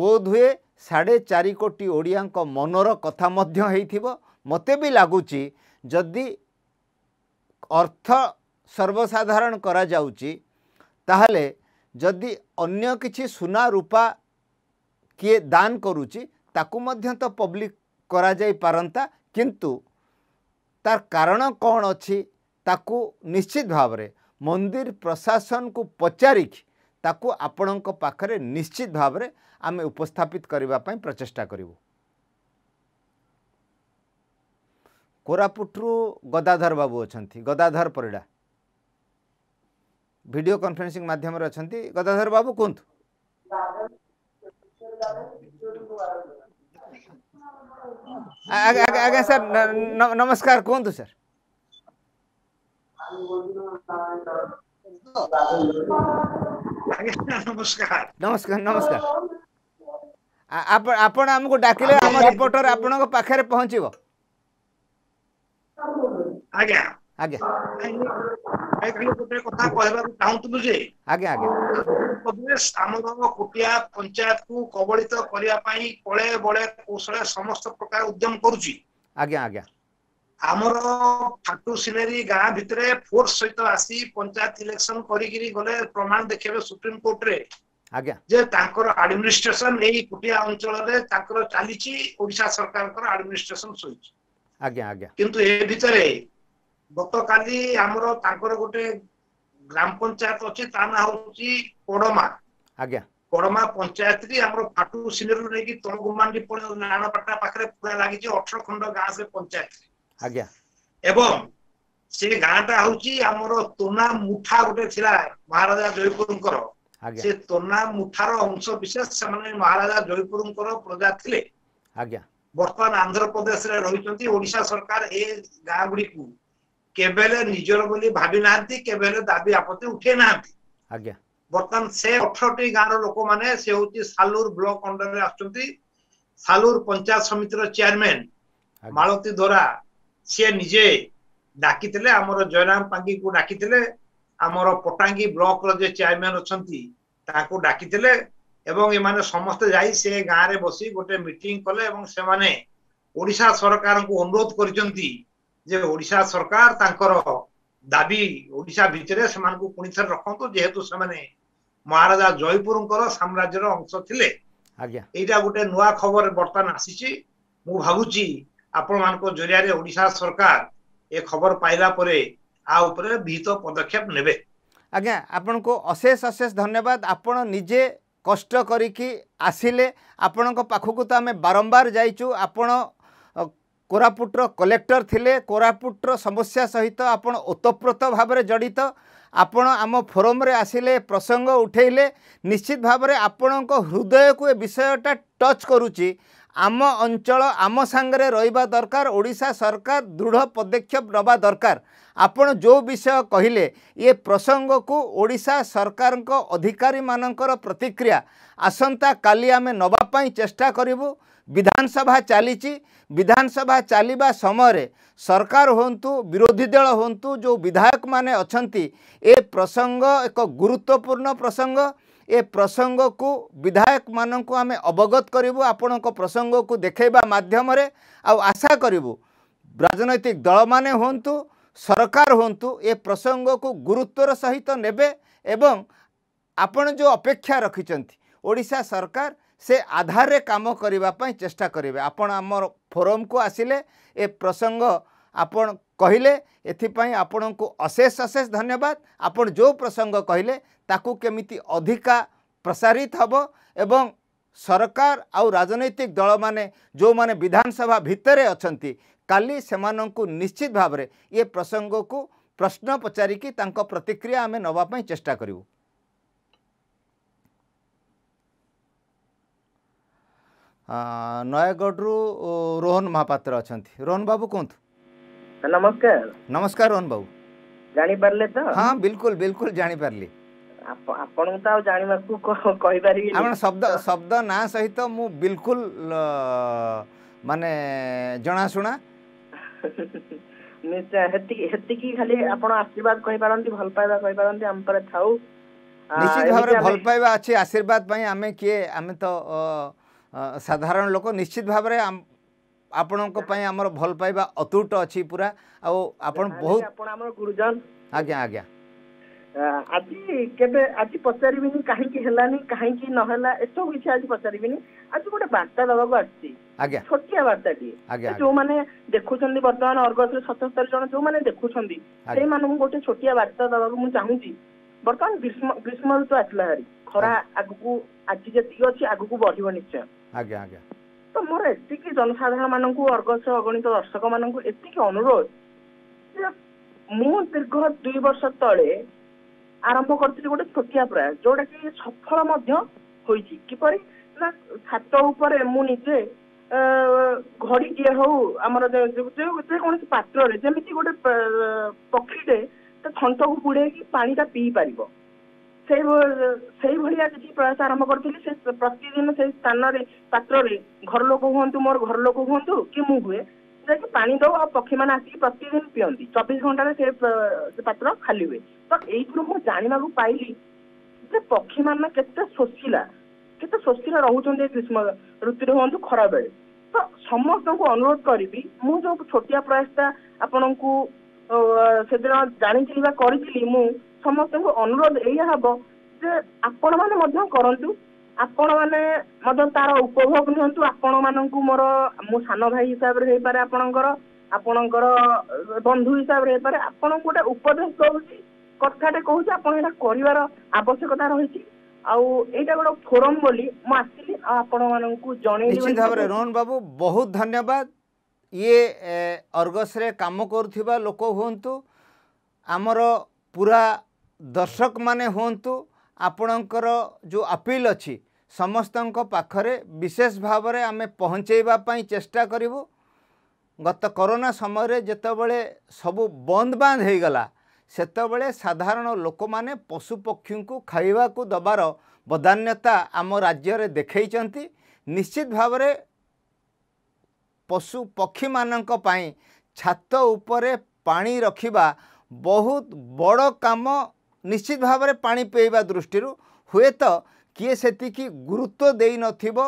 A: ବୋଧ ହୁଏ ସାଢ଼େ ଚାରି କୋଟି ଓଡ଼ିଆଙ୍କ ମନର କଥା ମଧ୍ୟ ହେଇଥିବ ମୋତେ ବି ଲାଗୁଛି ଯଦି ଅର୍ଥ ସର୍ବସାଧାରଣ କରାଯାଉଛି ତାହେଲେ ଯଦି ଅନ୍ୟ କିଛି ସୁନା ରୂପା କିଏ ଦାନ କରୁଛି ତାକୁ ମଧ୍ୟ ତ ପବ୍ଲିକ କରାଯାଇପାରନ୍ତା କିନ୍ତୁ ତାର କାରଣ କ'ଣ ଅଛି ତାକୁ ନିଶ୍ଚିତ ଭାବରେ ମନ୍ଦିର ପ୍ରଶାସନକୁ ପଚାରିକି ତାକୁ ଆପଣଙ୍କ ପାଖରେ ନିଶ୍ଚିତ ଭାବରେ ଆମେ ଉପସ୍ଥାପିତ କରିବା ପାଇଁ ପ୍ରଚେଷ୍ଟା କରିବୁ କୋରାପୁଟରୁ ଗଦାଧର ବାବୁ ଅଛନ୍ତି ଗଦାଧର ପରିଡ଼ା ଭିଡ଼ିଓ କନଫରେନ୍ସିଂ ମାଧ୍ୟମରେ ଅଛନ୍ତି ଗଦାଧର ବାବୁ କୁହନ୍ତୁ आगे सर नमस्कार कौन तो सर नमस्कार नमस्कार आपण आमको डाकिले आम रिपोर्टर आपण को पाखरे पहुंचिबो आ गया आ गया ଭାଇ ଖାଲି ଗୋଟେ କଥା କହିବାକୁ ଚାହୁଁଥିଲୁ
G: ତାଙ୍କର ଚାଲିଛି ଓଡିଶା ସରକାରଙ୍କର ଆଡମିନିଷ୍ଟ୍ରେସନ
E: ଏ ଭିତରେ
G: গতকালি ଆମର ତାଙ୍କର ଗୋଟେ ଗ୍ରାମ ପଞ୍ଚାୟତ ଅଛି ତା ନାଁ ହଉଛି ପଡମା ଆଜ୍ଞା ପଡମା ପଞ୍ଚାୟତରେ ଆମର ଫାଟୁ ସିନେରୁ ନେଇକି ତଳ ଗୁମାଣ୍ଡି ନାଣପାଟା ପାଖରେ ପୁରା ଲାଗିଛି ଅଠର ଖଣ୍ଡ ଗାଁ ସେ ପଞ୍ଚାୟତ ଆଜ୍ଞା ଏବଂ ସେ ଗାଁଟା ହଉଛି ଆମର ତୋନା ମୁଠା ଗୋଟେ ଥିଲା ମହାରାଜା ଜୟପୁରଙ୍କର ସେ ତୋନା ମୁଠାର ଅଂଶ ବିଶେଷ ସେମାନେ ମହାରାଜା ଜୟପୁରଙ୍କର ପ୍ରଜା ଥିଲେ ଆଜ୍ଞା ବର୍ତ୍ତମାନ ଆନ୍ଧ୍ରପ୍ରଦେଶରେ ରହିଛନ୍ତି ଓଡ଼ିଶା ସରକାର ଏ ଗାଁ ଗୁଡିକୁ କେବେଲେ ନିଜର ବୋଲି ଭାବି ନାହାନ୍ତି କେବେଲେ ଦାବି ଆପତ୍ତି ଉଠେଇ ନାହାନ୍ତି ଆଜ୍ଞା ବର୍ତ୍ତମାନ ସେ ଅଠରଟି ଗାଁର ଲୋକମାନେ ସେ ହଉଛି ସାଲୁର ବ୍ଲକ ଅଣ୍ଡରରେ ଆସୁଛନ୍ତି ସାଲୁର ପଞ୍ଚାୟତ ସମିତିର ଚେୟାରମ୍ୟାନ ମାଳତୀ ଦୋରା ସିଏ ନିଜେ ଡାକିଥିଲେ ଆମର ଜୟରାମ ପାଙ୍ଗିଙ୍କୁ ଡାକିଥିଲେ ଆମର ପଟାଙ୍ଗୀ ବ୍ଲକର ଯେ ଚେୟାରମ୍ୟାନ ଅଛନ୍ତି ତାଙ୍କୁ ଡାକିଥିଲେ ଏବଂ ଏମାନେ ସମସ୍ତେ ଯାଇ ସେ ଗାଁରେ ବସି ଗୋଟେ ମିଟିଂ କଲେ ଏବଂ ସେମାନେ ଓଡ଼ିଶା ସରକାରଙ୍କୁ ଅନୁରୋଧ କରିଛନ୍ତି ଯେ ଓଡ଼ିଶା ସରକାର ତାଙ୍କର ଦାବି ଓଡ଼ିଶା ଭିତରେ ସେମାନଙ୍କୁ ପୁଣି ଥରେ ରଖନ୍ତୁ ଯେହେତୁ ସେମାନେ ମହାରାଜା ଜୟପୁରଙ୍କର ସାମ୍ରାଜ୍ୟର ଅଂଶ ଥିଲେ ଏଇଟା ଗୋଟେ ନୂଆ ଖବର ବର୍ତ୍ତମାନ ଆସିଛି ମୁଁ ଭାବୁଛି ଆପଣମାନଙ୍କ ଜରିଆରେ ଓଡ଼ିଶା ସରକାର ଏ ଖବର ପାଇଲା ପରେ ଆ ଉପରେ ବିହିତ ପଦକ୍ଷେପ ନେବେ
A: ଆଜ୍ଞା ଆପଣଙ୍କୁ ଅଶେଷ ଅଶେଷ ଧନ୍ୟବାଦ ଆପଣ ନିଜେ କଷ୍ଟ କରିକି ଆସିଲେ ଆପଣଙ୍କ ପାଖକୁ ତ ଆମେ ବାରମ୍ବାର ଯାଇଛୁ ଆପଣ କୋରାପୁଟର କଲେକ୍ଟର ଥିଲେ କୋରାପୁଟର ସମସ୍ୟା ସହିତ ଆପଣ ଓତପ୍ରୋତ ଭାବରେ ଜଡ଼ିତ ଆପଣ ଆମ ଫୋରମରେ ଆସିଲେ ପ୍ରସଙ୍ଗ ଉଠାଇଲେ ନିଶ୍ଚିତ ଭାବରେ ଆପଣଙ୍କ ହୃଦୟକୁ ଏ ବିଷୟଟା ଟଚ୍ କରୁଛି ଆମ ଅଞ୍ଚଳ ଆମ ସାଙ୍ଗରେ ରହିବା ଦରକାର ଓଡ଼ିଶା ସରକାର ଦୃଢ଼ ପଦକ୍ଷେପ ନେବା ଦରକାର ଆପଣ ଯେଉଁ ବିଷୟ କହିଲେ ଏ ପ୍ରସଙ୍ଗକୁ ଓଡ଼ିଶା ସରକାରଙ୍କ ଅଧିକାରୀମାନଙ୍କର ପ୍ରତିକ୍ରିୟା ଆସନ୍ତାକାଲି ଆମେ ନେବା ପାଇଁ ଚେଷ୍ଟା କରିବୁ ବିଧାନସଭା ଚାଲିଛି ବିଧାନସଭା ଚାଲିବା ସମୟରେ ସରକାର ହୁଅନ୍ତୁ ବିରୋଧୀ ଦଳ ହୁଅନ୍ତୁ ଯେଉଁ ବିଧାୟକମାନେ ଅଛନ୍ତି ଏ ପ୍ରସଙ୍ଗ ଏକ ଗୁରୁତ୍ୱପୂର୍ଣ୍ଣ ପ୍ରସଙ୍ଗ ଏ ପ୍ରସଙ୍ଗକୁ ବିଧାୟକମାନଙ୍କୁ ଆମେ ଅବଗତ କରିବୁ ଆପଣଙ୍କ ପ୍ରସଙ୍ଗକୁ ଦେଖାଇବା ମାଧ୍ୟମରେ ଆଉ ଆଶା କରିବୁ ରାଜନୈତିକ ଦଳମାନେ ହୁଅନ୍ତୁ ସରକାର ହୁଅନ୍ତୁ ଏ ପ୍ରସଙ୍ଗକୁ ଗୁରୁତ୍ୱର ସହିତ ନେବେ ଏବଂ ଆପଣ ଯେଉଁ ଅପେକ୍ଷା ରଖିଛନ୍ତି ଓଡ଼ିଶା ସରକାର से आधार काम करने चेष्टा करेंगे आपण आम फोरम को आसिले ए प्रसंग आपण कहले एपण को अशेष अशेष धन्यवाद आपण जो प्रसंग कहले केमी अधिका प्रसारित हम एवं सरकार आउ राजनैतिक दल माने जो माने विधानसभा भितर अच्छा काली से निश्चित भाव ये प्रसंग को प्रश्न पचारिकी प्रतिक्रिया आम नवापाई चेष्टा करूँ हाँ, नयगढ़ रोहन महापात्र अच्छा रोहन बाबू कहत हाँ, नमस्कार नमस्कार रोहन बाबू जानी पारले तो हां बिल्कुल बिल्कुल जानी पारली आपन शब्द शब्द ना सहित मु बिल्कुल माने जणा सुणा
H: खाली आशीर्वाद कहि पारंती भल पाइबा कहि पारंती हम पर थाउ
A: निश्चित भाबरे भल पाइबा अछि आशीर्वाद पई आमे के आमे तो ସାଧାରଣ ଲୋକ ନିଶ୍ଚିତ ଭାବରେ ଆପଣଙ୍କ ପାଇଁ ଆମର ଭଲ ପାଇବା ଅତୁଟ ଅଛି ପୁରା ଆଉ ଆପଣ ବହୁତ ଆପଣ ଆମର ଗୁରୁଜନ ଆଜ୍ଞା ଆଜ୍ଞା ଆଜି
H: କେବେ ଆଜି ପଚାରିବିନି କାହିଁକି ହେଲାନି କାହିଁକି ନହେଲା ଏସବୁ କିଛି ଆଜି ପଚାରିବିନି ଆଜି ଗୋଟେ ବାର୍ତ୍ତା ଦେବାକୁ ଆସିଛି ଛୋଟିଆ ବାର୍ତ୍ତାଟିଏ ଯୋଉମାନେ ଦେଖୁଛନ୍ତି ବର୍ତ୍ତମାନ ଅର୍ଗସରେ ସତସ୍ତରୀ ଜଣ ଯୋଉମାନେ ଦେଖୁଛନ୍ତି ସେଇମାନଙ୍କୁ ଗୋଟେ ଛୋଟିଆ ବାର୍ତ୍ତା ଦେବାକୁ ମୁଁ ଚାହୁଁଛି ବର୍ତ୍ତମାନ ଗ୍ରୀଷ୍ମ ଗ୍ରୀଷ୍ମ ଋତୁ ଆସିଲା ହାରି ଖରା ଆଗକୁ ଆଜି ଯେତିକି ଅଛି ଆଗକୁ ବଢିବ ନିଶ୍ଚୟ ଆଜ୍ଞା ଆଜ୍ଞା ତ ମୋର ଏତିକି ଜନସାଧାରଣ ମାନଙ୍କୁ ଅର୍ଗସ ଅଗଣିତ ଦର୍ଶକ ମାନଙ୍କୁ ଏତିକି ଅନୁରୋଧ ଯେ ମୁଁ ଦୀର୍ଘ ଦୁଇ ବର୍ଷ ତଳେ ଆରମ୍ଭ କରିଥିଲି ଗୋଟେ ଛୋଟିଆ ପ୍ରୟାସ ଯୋଉଟାକି ସଫଳ ମଧ୍ୟ ହୋଇଛି କିପରି ନା ଛାତ ଉପରେ ମୁଁ ନିଜେ ଘଡ଼ିଟିଏ ହଉ ଆମର ଯେକୌଣସି ପାତ୍ରରେ ଯେମିତି ଗୋଟେ ପକ୍ଷୀଟେ ତା ଥଣ୍ଟକୁ ବୁଡ଼େଇକି ପାଣିଟା ପିଇ ପାରିବ ସେଇ ସେଇଭଳିଆ କିଛି ପ୍ରୟାସ ଆରମ୍ଭ କରିଥିଲି ସେ ପ୍ରତିଦିନ ସେଇ ସ୍ଥାନରେ ପାତ୍ରରେ ଘର ଲୋକ ହୁଅନ୍ତୁ ମୋର ଘର ଲୋକ ହୁଅନ୍ତୁ କି ମୁଁ ହୁଏ ଯାଇକି ପାଣି ଦଉ ଆଉ ପକ୍ଷୀମାନେ ଆସିକି ପ୍ରତିଦିନ ପିଅନ୍ତି ଚବିଶ ଘଣ୍ଟାରେ ସେ ପାତ୍ର ଖାଲି ହୁଏ ତ ଏଇଥିରୁ ମୁଁ ଜାଣିବାକୁ ପାଇଲି ଯେ ପକ୍ଷୀମାନେ କେତେ ଶୋଷିଲା କେତେ ଶୋଷିଲା ରହୁଛନ୍ତି ଗ୍ରୀଷ୍ମ ଋତୁରେ ହୁଅନ୍ତୁ ଖରା ବେଳେ ତ ସମସ୍ତଙ୍କୁ ଅନୁରୋଧ କରିବି ମୁଁ ଯୋଉ ଛୋଟିଆ ପ୍ରୟାସଟା ଆପଣଙ୍କୁ ସେଦିନ ଜାଣିଥିଲି ବା କରିଥିଲି ମୁଁ ସମସ୍ତଙ୍କୁ ଅନୁରୋଧ ଏଇଆ ହବ ଯେ ଆପଣମାନେ ମଧ୍ୟ କରନ୍ତୁ ଆପଣମାନେ ମଧ୍ୟ ତାର ଉପଭୋଗ ନିଅନ୍ତୁ ଆପଣମାନଙ୍କୁ ମୋର ମୁଁ ସାନ ଭାଇ ହିସାବରେ ହେଇପାରେ ଆପଣଙ୍କର ଆପଣଙ୍କର ବନ୍ଧୁ ହିସାବରେ ହେଇପାରେ ଆପଣଙ୍କୁ ଗୋଟେ ଉପଦେଶ ଦଉଛି କଥାଟେ କହୁଛି ଆପଣ ଏଇଟା କରିବାର ଆବଶ୍ୟକତା ରହିଛି ଆଉ ଏଇଟା ଗୋଟେ ଫୋରମ ବୋଲି ମୁଁ ଆସିଲି ଆଉ ଆପଣମାନଙ୍କୁ ଜଣେଇଲି ଭାବରେ ରୋହନ
A: ବାବୁ ବହୁତ ଧନ୍ୟବାଦ ଇଏ ଅର୍ଗସରେ କାମ କରୁଥିବା ଲୋକ ହୁଅନ୍ତୁ ଆମର ପୁରା ଦର୍ଶକମାନେ ହୁଅନ୍ତୁ ଆପଣଙ୍କର ଯେଉଁ ଆପିଲ୍ ଅଛି ସମସ୍ତଙ୍କ ପାଖରେ ବିଶେଷ ଭାବରେ ଆମେ ପହଞ୍ଚାଇବା ପାଇଁ ଚେଷ୍ଟା କରିବୁ ଗତ କରୋନା ସମୟରେ ଯେତେବେଳେ ସବୁ ବନ୍ଦ ବାନ୍ଦ ହୋଇଗଲା ସେତେବେଳେ ସାଧାରଣ ଲୋକମାନେ ପଶୁପକ୍ଷୀଙ୍କୁ ଖାଇବାକୁ ଦେବାର ବଦାନ୍ୟତା ଆମ ରାଜ୍ୟରେ ଦେଖାଇଛନ୍ତି ନିଶ୍ଚିତ ଭାବରେ ପଶୁପକ୍ଷୀମାନଙ୍କ ପାଇଁ ଛାତ ଉପରେ ପାଣି ରଖିବା ବହୁତ ବଡ଼ କାମ ନିଶ୍ଚିତ ଭାବରେ ପାଣି ପିଇବା ଦୃଷ୍ଟିରୁ ହୁଏତ କିଏ ସେତିକି ଗୁରୁତ୍ୱ ଦେଇନଥିବ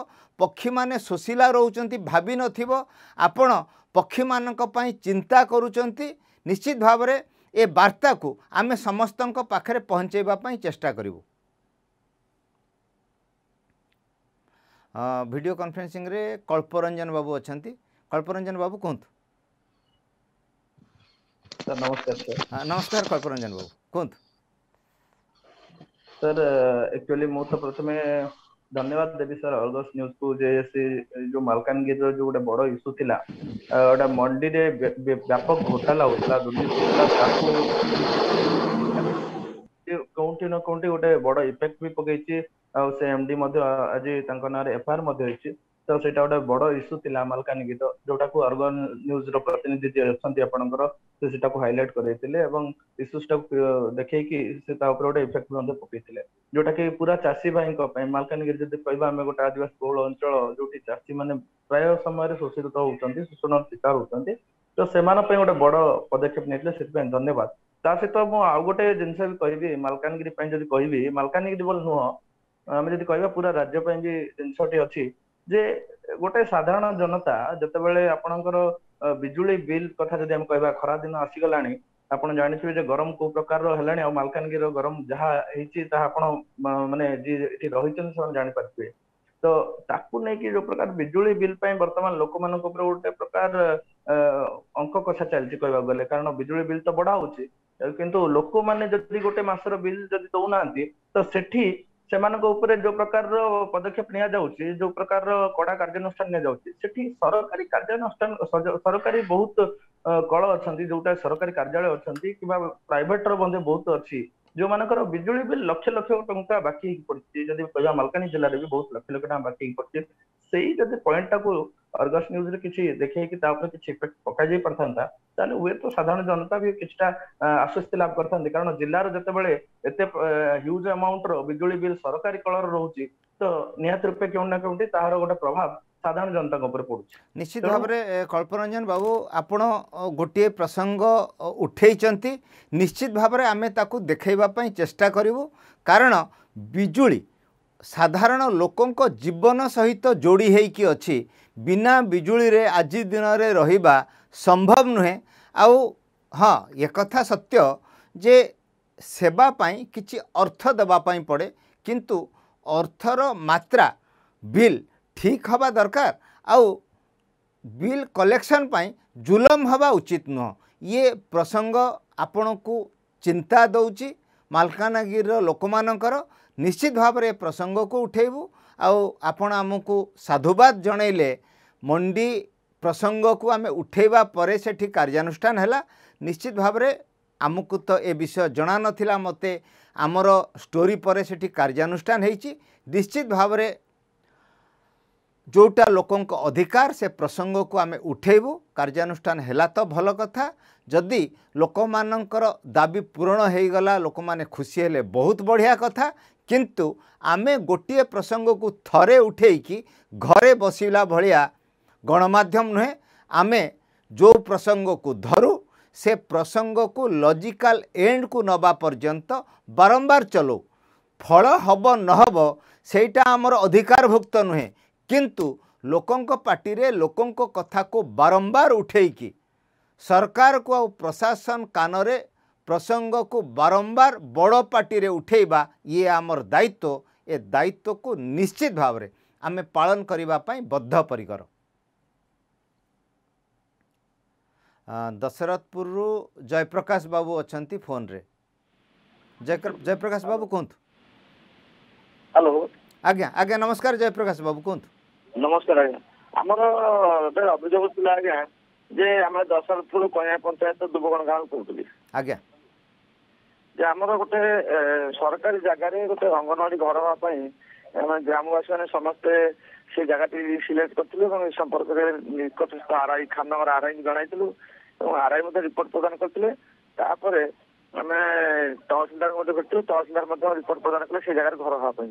A: ପକ୍ଷୀମାନେ ଶୋଷିଲା ରହୁଛନ୍ତି ଭାବିନଥିବ ଆପଣ ପକ୍ଷୀମାନଙ୍କ ପାଇଁ ଚିନ୍ତା କରୁଛନ୍ତି ନିଶ୍ଚିତ ଭାବରେ ଏ ବାର୍ତ୍ତାକୁ ଆମେ ସମସ୍ତଙ୍କ ପାଖରେ ପହଞ୍ଚାଇବା ପାଇଁ ଚେଷ୍ଟା କରିବୁ ଭିଡ଼ିଓ କନଫରେନ୍ସିଂରେ କଳ୍ପରଞ୍ଜନ ବାବୁ ଅଛନ୍ତି କଳ୍ପରଞ୍ଜନ ବାବୁ କୁହନ୍ତୁ ନମସ୍କାର ନମସ୍କାର କଳ୍ପରଞ୍ଜନ ବାବୁ କୁହନ୍ତୁ સર એકચ્યુઅલી ମୁଁ ତ ପ୍ରଥମେ
D: ଧନ୍ୟବାଦ ଦେବି ସାର୍ ଅର୍ଗସ୍ ନ୍ୟୁଜ୍କୁ ଯେ ସେ ଯୋଉ ମାଲକାନଗିରିର ଯୋଉ ଗୋଟେ ବଡ ଇସ୍ୟୁ ଥିଲା ଗୋଟେ ମଣ୍ଡିରେ ବ୍ୟାପକ ଘୋଟାଲା ହଉଥିଲା ଦୁର୍ନୀତି ହଉଥିଲା ତାକୁ କୋଉଠି ନା କୋଉଠି ଗୋଟେ ବଡ ଇଫେକ୍ଟ ବି ପକେଇଛି ଆଉ ସେ ଏମଡି ମଧ୍ୟ ଆଜି ତାଙ୍କ ନାଁରେ ଏଫଆଇଆର ମଧ୍ୟ ହେଇଛି तो सेटा गोटे बड़ इश्यू थी मलकानगिर जो जोटा न्यूज रतनिधि जी अच्छा आप हाइलाइट कर देखे कि गोटे इफेक्ट पकई जोटा कि पूरा चाषी भाई मलकानगि जब कह गोटे आदिवास बहुत अंचल जो चाषी मैंने प्राय समय शोषित होती शोषण शिकार होती तो से गोटे बड़ पदक्षेप नहीं धन्यवाद सहित मुझे जिन कहि मलकानगि जब कह मलकानगि बोल नुह आम जब कह पूरा राज्य पाई भी जिनसटी अच्छी ଯେ ଗୋଟେ ସାଧାରଣ ଜନତା ଯେତେବେଳେ ଆପଣଙ୍କର ବିଜୁଳି ବିଲ୍ କଥା ଯଦି ଆମେ କହିବା ଖରା ଦିନ ଆସିଗଲାଣି ଆପଣ ଜାଣିଥିବେ ଯେ ଗରମ କୋଉ ପ୍ରକାରର ହେଲାଣି ଆଉ ମାଲକାନଗିରି ର ଗରମ ଯାହା ହେଇଛି ତାହା ଆପଣ ମାନେ ଯିଏ ଏଠି ରହିଛନ୍ତି ସେମାନେ ଜାଣିପାରିଥିବେ ତ ତାକୁ ନେଇକି ଯୋଉ ପ୍ରକାର ବିଜୁଳି ବିଲ୍ ପାଇଁ ବର୍ତ୍ତମାନ ଲୋକମାନଙ୍କ ଉପରେ ଗୋଟେ ପ୍ରକାର ଅ ଅଙ୍କ କଷା ଚାଲିଛି କହିବାକୁ ଗଲେ କାରଣ ବିଜୁଳି ବିଲ୍ ତ ବଢା ହଉଛି କିନ୍ତୁ ଲୋକମାନେ ଯଦି ଗୋଟେ ମାସର ବିଲ୍ ଯଦି ଦଉନାହାନ୍ତି ତ ସେଠି ସେମାନଙ୍କ ଉପରେ ଯୋଉ ପ୍ରକାରର ପଦକ୍ଷେପ ନିଆଯାଉଛି ଯୋଉ ପ୍ରକାରର କଡା କାର୍ଯ୍ୟାନୁଷ୍ଠାନ ନିଆଯାଉଛି ସେଠି ସରକାରୀ କାର୍ଯ୍ୟାନୁଷ୍ଠାନ ସରକାରୀ ବହୁତ କଳ ଅଛନ୍ତି ଯୋଉଟା ସରକାରୀ କାର୍ଯ୍ୟାଳୟ ଅଛନ୍ତି କିମ୍ବା ପ୍ରାଇଭେଟର ମଧ୍ୟ ବହୁତ ଅଛି ଯୋଉମାନଙ୍କର ବିଜୁଳି ବିଲ୍ ଲକ୍ଷ ଲକ୍ଷ ଟଙ୍କା ବାକି ହେଇକି ପଡିଛି ଯଦି କହିବା ମାଲକାନଗିରି ଜିଲ୍ଲାରେ ବି ବହୁତ ଲକ୍ଷ ଲକ୍ଷ ଟଙ୍କା ବାକି ହେଇକି ପଡିଛି ସେଇ ଯଦି ପଏଣ୍ଟଟାକୁ ଅର୍ଗସ୍ ନ୍ୟୁଜରେ କିଛି ଦେଖେଇକି ତା ଉପରେ କିଛି ଇଫେକ୍ଟ ପକାଯାଇ ପାରିଥାନ୍ତା ତାହେଲେ ହୁଏତ ସାଧାରଣ ଜନତା ବି କିଛିଟା ଆଶ୍ୱସ୍ତି ଲାଭ କରିଥାନ୍ତି କାରଣ ଜିଲ୍ଲାର ଯେତେବେଳେ ଏତେ ହ୍ୟୁଜ୍ ଆମାଉଣ୍ଟର ବିଜୁଳି ବିଲ୍ ସରକାରୀ କଳର ରହୁଛି
A: ତ ନିହାତି ରୂପେ କେଉଁ ନା କେଉଁଠି ତାହାର ଗୋଟେ ପ୍ରଭାବ ସାଧାରଣ ଜନତାଙ୍କ ଉପରେ ପଡ଼ୁଛି ନିଶ୍ଚିତ ଭାବରେ କଳ୍ପରଞ୍ଜନ ବାବୁ ଆପଣ ଗୋଟିଏ ପ୍ରସଙ୍ଗ ଉଠେଇଛନ୍ତି ନିଶ୍ଚିତ ଭାବରେ ଆମେ ତାକୁ ଦେଖାଇବା ପାଇଁ ଚେଷ୍ଟା କରିବୁ କାରଣ ବିଜୁଳି ସାଧାରଣ ଲୋକଙ୍କ ଜୀବନ ସହିତ ଯୋଡ଼ି ହେଇକି ଅଛି ବିନା ବିଜୁଳିରେ ଆଜି ଦିନରେ ରହିବା ସମ୍ଭବ ନୁହେଁ ଆଉ ହଁ ଏକଥା ସତ୍ୟ ଯେ ସେବା ପାଇଁ କିଛି ଅର୍ଥ ଦେବା ପାଇଁ ପଡ଼େ କିନ୍ତୁ ଅର୍ଥର ମାତ୍ରା ବିଲ୍ ଠିକ୍ ହେବା ଦରକାର ଆଉ ବିଲ୍ କଲେକ୍ସନ୍ ପାଇଁ ଜୁଲମ ହେବା ଉଚିତ ନୁହଁ ଇଏ ପ୍ରସଙ୍ଗ ଆପଣଙ୍କୁ ଚିନ୍ତା ଦେଉଛି ମାଲକାନଗିରିର ଲୋକମାନଙ୍କର ନିଶ୍ଚିତ ଭାବରେ ପ୍ରସଙ୍ଗକୁ ଉଠାଇବୁ ଆଉ ଆପଣ ଆମକୁ ସାଧୁବାଦ ଜଣାଇଲେ ମଣ୍ଡି ପ୍ରସଙ୍ଗକୁ ଆମେ ଉଠାଇବା ପରେ ସେଠି କାର୍ଯ୍ୟାନୁଷ୍ଠାନ ହେଲା ନିଶ୍ଚିତ ଭାବରେ ଆମକୁ ତ ଏ ବିଷୟ ଜଣାନଥିଲା ମୋତେ ଆମର ଷ୍ଟୋରୀ ପରେ ସେଠି କାର୍ଯ୍ୟାନୁଷ୍ଠାନ ହୋଇଛି ନିଶ୍ଚିତ ଭାବରେ ଯେଉଁଟା ଲୋକଙ୍କ ଅଧିକାର ସେ ପ୍ରସଙ୍ଗକୁ ଆମେ ଉଠାଇବୁ କାର୍ଯ୍ୟାନୁଷ୍ଠାନ ହେଲା ତ ଭଲ କଥା ଯଦି ଲୋକମାନଙ୍କର ଦାବି ପୂରଣ ହୋଇଗଲା ଲୋକମାନେ ଖୁସି ହେଲେ ବହୁତ ବଢ଼ିଆ କଥା କିନ୍ତୁ ଆମେ ଗୋଟିଏ ପ୍ରସଙ୍ଗକୁ ଥରେ ଉଠେଇକି ଘରେ ବସିଲା ଭଳିଆ ଗଣମାଧ୍ୟମ ନୁହେଁ ଆମେ ଯେଉଁ ପ୍ରସଙ୍ଗକୁ ଧରୁ ସେ ପ୍ରସଙ୍ଗକୁ ଲଜିକାଲ୍ ଏଣ୍ଡକୁ ନେବା ପର୍ଯ୍ୟନ୍ତ ବାରମ୍ବାର ଚଲାଉ ଫଳ ହେବ ନ ହେବ ସେଇଟା ଆମର ଅଧିକାରଭୁକ୍ତ ନୁହେଁ କିନ୍ତୁ ଲୋକଙ୍କ ପାଟିରେ ଲୋକଙ୍କ କଥାକୁ ବାରମ୍ବାର ଉଠେଇକି ସରକାରକୁ ଆଉ ପ୍ରଶାସନ କାନରେ ପ୍ରସଙ୍ଗକୁ ବାରମ୍ବାର ବଡ଼ ପାଟିରେ ଉଠାଇବା ଇଏ ଆମର ଦାୟିତ୍ୱ ଏ ଦାୟିତ୍ୱକୁ ନିଶ୍ଚିତ ଭାବରେ ଆମେ ପାଳନ କରିବା ପାଇଁ ବଦ୍ଧପରିକର ଦଶରଥପୁରରୁ ଜୟପ୍ରକାଶ ବାବୁ ଅଛନ୍ତି ଫୋନ୍ରେ ଜୟପ୍ରକାଶ ବାବୁ କୁହନ୍ତୁ ହ୍ୟାଲୋ ଆଜ୍ଞା ଆଜ୍ଞା ନମସ୍କାର ଜୟପ୍ରକାଶ ବାବୁ କୁହନ୍ତୁ
B: ନମସ୍କାର ଆଜ୍ଞା ଆମର ଗୋଟେ ଅଭିଯୋଗ ଥିଲା ଆଜ୍ଞା ଯେ ଆମେ ଦଶରଥପୁର କନ୍ୟା ପଞ୍ଚାୟତ ଦୁବଗଣ ଗାଁରୁ କହୁଥିଲି ଆଜ୍ଞା ଯେ ଆମର ଗୋଟେ ସରକାରୀ ଜାଗାରେ ଗୋଟେ ଅଙ୍ଗନବାଡି ଘର ହେବା ପାଇଁ ଆମେ ଗ୍ରାମବାସୀ ମାନେ ସମସ୍ତେ ସେ ଜାଗାଟି ସିଲେକ୍ଟ କରିଥିଲୁ ଏବଂ ଏ ସମ୍ପର୍କରେ ନିକଟସ୍ଥ ଆର୍ଆଇ ଖାନନଗର ଆର୍ଆଇଙ୍କୁ ଜଣାଇଥିଲୁ ଏବଂ ଆର୍ଆଇ ମଧ୍ୟ ରିପୋର୍ଟ ପ୍ରଦାନ କରିଥିଲେ ତାପରେ ଆମେ ତହସିଲଦାର ମଧ୍ୟ ଭେଟିଲୁ ତହସିଲଦାର ମଧ୍ୟ ରିପୋର୍ଟ ପ୍ରଦାନ କଲେ ସେ ଜାଗାରେ ଘର ହେବା ପାଇଁ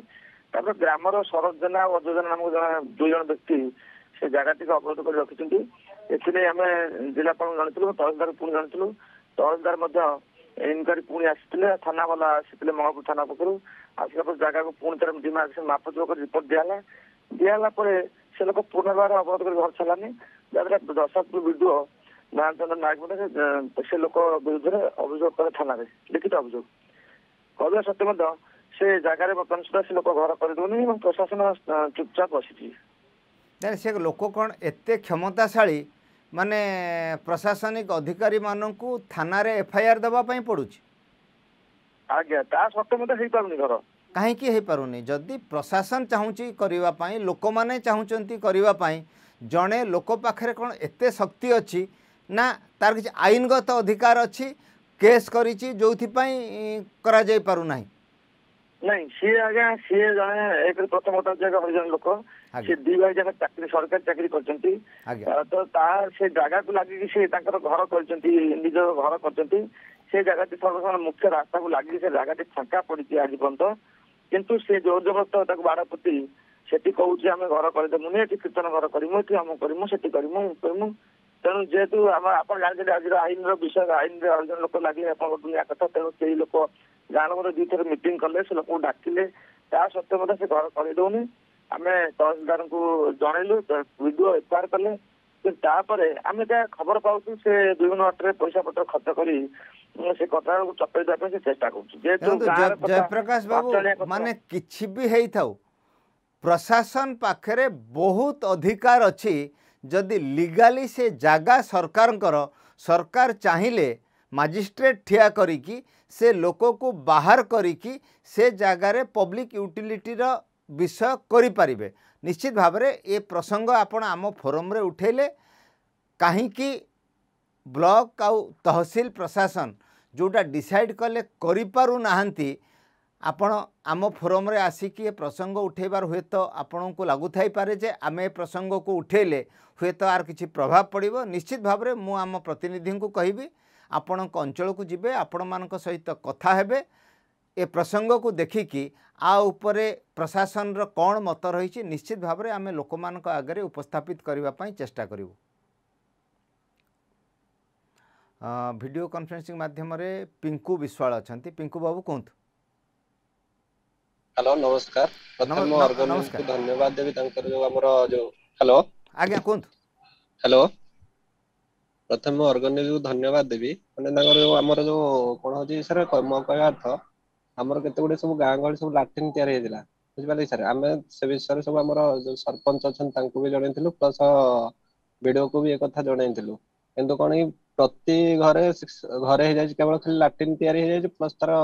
B: ତାପରେ ଗ୍ରାମର ସରୋଜ ଜେନା ଓ ଅଜୟ ଜେନା ନାମକ ଜଣେ ଦୁଇ ଜଣ ବ୍ୟକ୍ତି ସେ ଜାଗାଟିକୁ ଅବରୋଧ କରି ରଖିଛନ୍ତି ଏଥିନେଇ ଆମେ ଜିଲ୍ଲାପାଳଙ୍କୁ ଜଣାଇଥିଲୁ ତହସିଲଦାର ପୁଣି ଜଣାଇଥିଲୁ ତହସିଲଦାର ମଧ୍ୟ ଇନକ୍ୱାରୀ ପୁଣି ଆସିଥିଲେ ଥାନାବାଲା ଆସିଥିଲେ ମଙ୍ଗଳପୁର ଥାନା ପାଖରୁ ଆସିଲା ପରେ ଜାଗାକୁ ପୁଣି ଥରେ ଡିମାର୍କେସନ ମାପଚୋକ ରିପୋର୍ଟ ଦିଆହେଲା ଦିଆହେଲା ପରେ ସେ ଲୋକ ପୁନର୍ବାର ଅବରୋଧ କରି ଘର ଛାଡ଼ିଲାନି ଯାହାଦ୍ୱାରା ଦଶପୁର ବିଡିଓ ନାରାୟଣଚନ୍ଦ୍ର ନାୟକ ମଧ୍ୟ ସେ ଲୋକ ବିରୁଦ୍ଧରେ ଅଭିଯୋଗ କଲେ ଥାନାରେ ଲିଖିତ ଅଭିଯୋଗ କରିବା ସତ୍ତ୍ୱେ ମଧ୍ୟ ସେ ଜାଗାରେ ବର୍ତ୍ତମାନ ସୁଦ୍ଧା ସେ ଲୋକ ଘର କରିଦେଉନି ଏବଂ ପ୍ରଶାସନ ଚୁପଚାପ ବସିଛି
A: ସେ ଲୋକ କ'ଣ ଏତେ କ୍ଷମତାଶାଳୀ ମାନେ ପ୍ରଶାସନିକ ଅଧିକାରୀମାନଙ୍କୁ ଥାନାରେ ଏଫ୍ଆଇଆର୍ ଦେବା ପାଇଁ ପଡ଼ୁଛି ଆଜ୍ଞା ତା ସତ ମଧ୍ୟ ହେଇପାରୁନି ଧର କାହିଁକି ହେଇପାରୁନି ଯଦି ପ୍ରଶାସନ ଚାହୁଁଛି କରିବା ପାଇଁ ଲୋକମାନେ ଚାହୁଁଛନ୍ତି କରିବା ପାଇଁ ଜଣେ ଲୋକ ପାଖରେ କ'ଣ ଏତେ ଶକ୍ତି ଅଛି ନା ତାର କିଛି ଆଇନଗତ ଅଧିକାର ଅଛି କେସ୍ କରିଛି ଯେଉଁଥିପାଇଁ କରାଯାଇପାରୁନାହିଁ ନାଇଁ ସିଏ ଆଜ୍ଞା ସିଏ ଜଣେ ଏକ
B: ପ୍ରଥମ କଥା ଜଣେ ଲୋକ ସିଏ ଦୁଇ ଭାଇ ଜଣେ ଚାକିରି ସରକାରୀ ଚାକିରି କରିଛନ୍ତି ତ ତା ସେ ଜାଗାକୁ ଲାଗିକି ସେ ତାଙ୍କର ଘର କରିଛନ୍ତି ନିଜ ଘର କରିଛନ୍ତି ସେ ଜାଗାଟି ସର୍ବସାଧାରଣ ମୁଖ୍ୟ ରାସ୍ତାକୁ ଲାଗିକି ସେ ଜାଗାଟି ଫାଙ୍କା ପଡିଛି ଆଜି ପର୍ଯ୍ୟନ୍ତ କିନ୍ତୁ ସେ ଜୋର ଜବରଦସ୍ତ ତାକୁ ବାଡ଼ ପୋତି ସେଠି କହୁଛି ଆମେ ଘର କରିଦେବୁନି ଏଠି କୀର୍ତ୍ତନ ଘର କରିମୁ ଏଠି ଆମ କରିମୁ ସେଠି କରିମୁ କରିମୁ ତେଣୁ ଯେହେତୁ ଆମ ଆପଣ ଜାଣିଛନ୍ତି ଆଜିର ଆଇନର ବିଷୟ ଆଇନରେ ଜଣେ ଲୋକ ଲାଗିଲେ ଆପଣଙ୍କ ଦୁନିଆ କଥା ତେଣୁ ସେଇ ଲୋକ ଗାଁ ଦୁଇ ଦୁଇଥର ମିଟିଂ କଲେ ସେ ଲୋକଙ୍କୁ ଡାକିଲେ ତା ସତ୍ତ୍ୱେ ମଧ୍ୟ ସେ ଘର କରିଦେଉନି ଆମେ ତହସିଲଦାରଙ୍କୁ ଜଣେଇଲୁ ବିଡ଼ିଓ ଏଫଆଇଆର କଲେ କିନ୍ତୁ ତାପରେ ଆମେ ଯାହା ଖବର ପାଉଛୁ ସେ ବିଭିନ୍ନ ଅଟରେ ପଇସା ପତ୍ର ଖର୍ଚ୍ଚ କରି ସେ ଘଟଣାକୁ ଚପେଇ ଦେବା ପାଇଁ ସେ ଚେଷ୍ଟା କରୁଛି ଯେହେତୁ ଜୟପ୍ରକାଶ ବାବୁ ମାନେ
A: କିଛି ବି ହେଇଥାଉ ପ୍ରଶାସନ ପାଖରେ ବହୁତ ଅଧିକାର ଅଛି ଯଦି ଲିଗାଲି ସେ ଜାଗା ସରକାରଙ୍କର ସରକାର ଚାହିଁଲେ ମାଜିଷ୍ଟ୍ରେଟ୍ ଠିଆ କରିକି ସେ ଲୋକକୁ ବାହାର କରିକି ସେ ଜାଗାରେ ପବ୍ଲିକ୍ ୟୁଟିଲିଟିର ବିଷୟ କରିପାରିବେ ନିଶ୍ଚିତ ଭାବରେ ଏ ପ୍ରସଙ୍ଗ ଆପଣ ଆମ ଫୋରମ୍ରେ ଉଠାଇଲେ କାହିଁକି ବ୍ଲକ୍ ଆଉ ତହସିଲ ପ୍ରଶାସନ ଯେଉଁଟା ଡିସାଇଡ଼୍ କଲେ କରିପାରୁନାହାନ୍ତି ଆପଣ ଆମ ଫୋରମ୍ରେ ଆସିକି ଏ ପ୍ରସଙ୍ଗ ଉଠାଇବାର ହୁଏତ ଆପଣଙ୍କୁ ଲାଗୁଥାଇପାରେ ଯେ ଆମେ ଏ ପ୍ରସଙ୍ଗକୁ ଉଠାଇଲେ ହୁଏତ ଆର କିଛି ପ୍ରଭାବ ପଡ଼ିବ ନିଶ୍ଚିତ ଭାବରେ ମୁଁ ଆମ ପ୍ରତିନିଧିଙ୍କୁ କହିବି ଆପଣଙ୍କ ଅଞ୍ଚଳକୁ ଯିବେ ଆପଣମାନଙ୍କ ସହିତ କଥା ହେବେ ଏ ପ୍ରସଙ୍ଗକୁ ଦେଖିକି ଆ ଉପରେ ପ୍ରଶାସନର କ'ଣ ମତ ରହିଛି ନିଶ୍ଚିତ ଭାବରେ ଆମେ ଲୋକମାନଙ୍କ ଆଗରେ ଉପସ୍ଥାପିତ କରିବା ପାଇଁ ଚେଷ୍ଟା କରିବୁ ଭିଡ଼ିଓ କନଫରେନ୍ସିଂ ମାଧ୍ୟମରେ ପିଙ୍କୁ ବିଶ୍ୱାଳ ଅଛନ୍ତି ପିଙ୍କୁ ବାବୁ କୁହନ୍ତୁ
D: ହ୍ୟାଲୋ ନମସ୍କାର ପ୍ରଥମ ଧନ୍ୟବାଦ ଦେବି ତାଙ୍କର ଯୋଉ ଆମର ଯୋଉ
A: ହ୍ୟାଲୋ ଆଜ୍ଞା କୁହନ୍ତୁ ହ୍ୟାଲୋ
C: ପ୍ରଥମେ ମୁଁ ଅର୍ଗାନିଜକୁ ଧନ୍ୟବାଦ ଦେବି ମାନେ ତାଙ୍କର ଯୋଉ ଆମର ଯୋଉ କଣ ହଉଛି ସାର୍ ମୋ କହିବା ଅର୍ଥ ଆମର କେତେ ଗୁଡିଏ ସବୁ ଗାଁ ଗହଳି ସବୁ ଲାଟ୍ରିନ୍ ତିଆରି ହେଇଥିଲା ବୁଝିପାରିଲେ ସାର୍ ଆମେ ସେ ବିଷୟରେ ସବୁ ଆମର ଯୋଉ ସରପଞ୍ଚ ଅଛନ୍ତି ତାଙ୍କୁ ବି ଜଣେଇଥିଲୁ ପ୍ଲସ୍ ବିଡିଓକୁ ବି ଏକଥା ଜଣେଇଥିଲୁ କିନ୍ତୁ କଣ କି ପ୍ରତି ଘରେ ଘରେ ହେଇଯାଇଛି କେବଳ ଖାଲି ଲାଟ୍ରିନ୍ ତିଆରି ହେଇଯାଇଛି ପ୍ଲସ୍ ତାର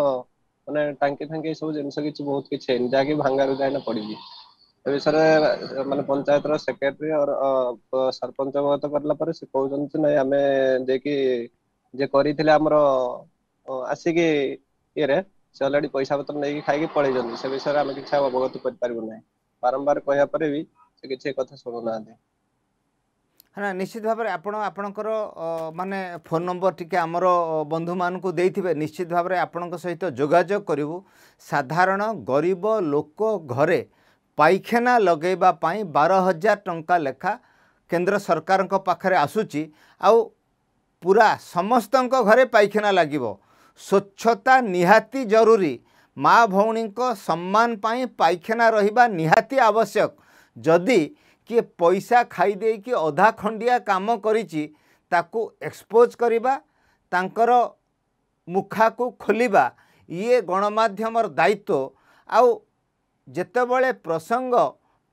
C: ମାନେ ଟାଙ୍କି ଫାଙ୍କି ଏସବୁ ଜିନିଷ କିଛି ବହୁତ କିଛି ହେଇନି ଯାହାକି ଭାଙ୍ଗା ରୁଜା ଏଇନା ପଡିଛି ଏ ବିଷୟରେ ମାନେ ପଞ୍ଚାୟତର ସେକ୍ରେଟାରୀ ସରପଞ୍ଚ ଅବଗତ କରିଲା ପରେ ସେ କହୁଛନ୍ତି ନାଇଁ ଆମେ ଯାଇକି ଯିଏ କରିଥିଲେ ଆମର ଆସିକି ଇଏରେ ସେ ଅଲରେଡି ପଇସା ପତ୍ର ନେଇକି ଖାଇକି ପଳେଇଛନ୍ତି ସେ ବିଷୟରେ ଆମେ କିଛି ଅବଗତ କରିପାରିବୁ ନାହିଁ ବାରମ୍ବାର କହିବା ପରେ ବି ସେ କିଛି କଥା ଶୁଣୁନାହାନ୍ତି
A: ନା ନିଶ୍ଚିତ ଭାବରେ ଆପଣ ଆପଣଙ୍କର ମାନେ ଫୋନ୍ ନମ୍ବର ଟିକେ ଆମର ବନ୍ଧୁମାନଙ୍କୁ ଦେଇଥିବେ ନିଶ୍ଚିତ ଭାବରେ ଆପଣଙ୍କ ସହିତ ଯୋଗାଯୋଗ କରିବୁ ସାଧାରଣ ଗରିବ ଲୋକ ଘରେ ପାଇଖାନା ଲଗାଇବା ପାଇଁ ବାର ହଜାର ଟଙ୍କା ଲେଖା କେନ୍ଦ୍ର ସରକାରଙ୍କ ପାଖରେ ଆସୁଛି ଆଉ ପୁରା ସମସ୍ତଙ୍କ ଘରେ ପାଇଖାନା ଲାଗିବ ସ୍ୱଚ୍ଛତା ନିହାତି ଜରୁରୀ ମା ଭଉଣୀଙ୍କ ସମ୍ମାନ ପାଇଁ ପାଇଖାନା ରହିବା ନିହାତି ଆବଶ୍ୟକ ଯଦି କିଏ ପଇସା ଖାଇଦେଇକି ଅଧା ଖଣ୍ଡିଆ କାମ କରିଛି ତାକୁ ଏକ୍ସପୋଜ୍ କରିବା ତାଙ୍କର ମୁଖାକୁ ଖୋଲିବା ଇଏ ଗଣମାଧ୍ୟମର ଦାୟିତ୍ୱ ଆଉ ଯେତେବେଳେ ପ୍ରସଙ୍ଗ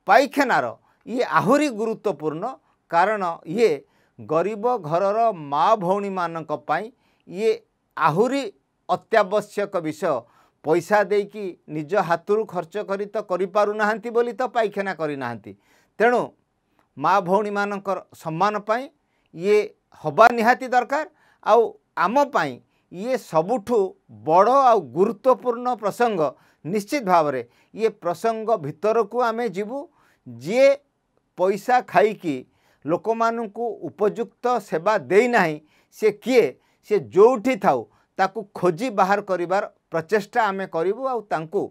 A: ପାଇଖାନାର ଇଏ ଆହୁରି ଗୁରୁତ୍ୱପୂର୍ଣ୍ଣ କାରଣ ଇଏ ଗରିବ ଘରର ମା ଭଉଣୀମାନଙ୍କ ପାଇଁ ଇଏ ଆହୁରି ଅତ୍ୟାବଶ୍ୟକ ବିଷୟ ପଇସା ଦେଇକି ନିଜ ହାତରୁ ଖର୍ଚ୍ଚ କରି ତ କରିପାରୁନାହାନ୍ତି ବୋଲି ତ ପାଇଖାନା କରିନାହାନ୍ତି ତେଣୁ ମା ଭଉଣୀମାନଙ୍କର ସମ୍ମାନ ପାଇଁ ଇଏ ହେବା ନିହାତି ଦରକାର ଆଉ ଆମ ପାଇଁ ଇଏ ସବୁଠୁ ବଡ଼ ଆଉ ଗୁରୁତ୍ୱପୂର୍ଣ୍ଣ ପ୍ରସଙ୍ଗ ନିଶ୍ଚିତ ଭାବରେ ଇଏ ପ୍ରସଙ୍ଗ ଭିତରକୁ ଆମେ ଯିବୁ ଯିଏ ପଇସା ଖାଇକି ଲୋକମାନଙ୍କୁ ଉପଯୁକ୍ତ ସେବା ଦେଇନାହିଁ ସେ କିଏ ସେ ଯେଉଁଠି ଥାଉ ତାକୁ ଖୋଜି ବାହାର କରିବାର ପ୍ରଚେଷ୍ଟା ଆମେ କରିବୁ ଆଉ ତାଙ୍କୁ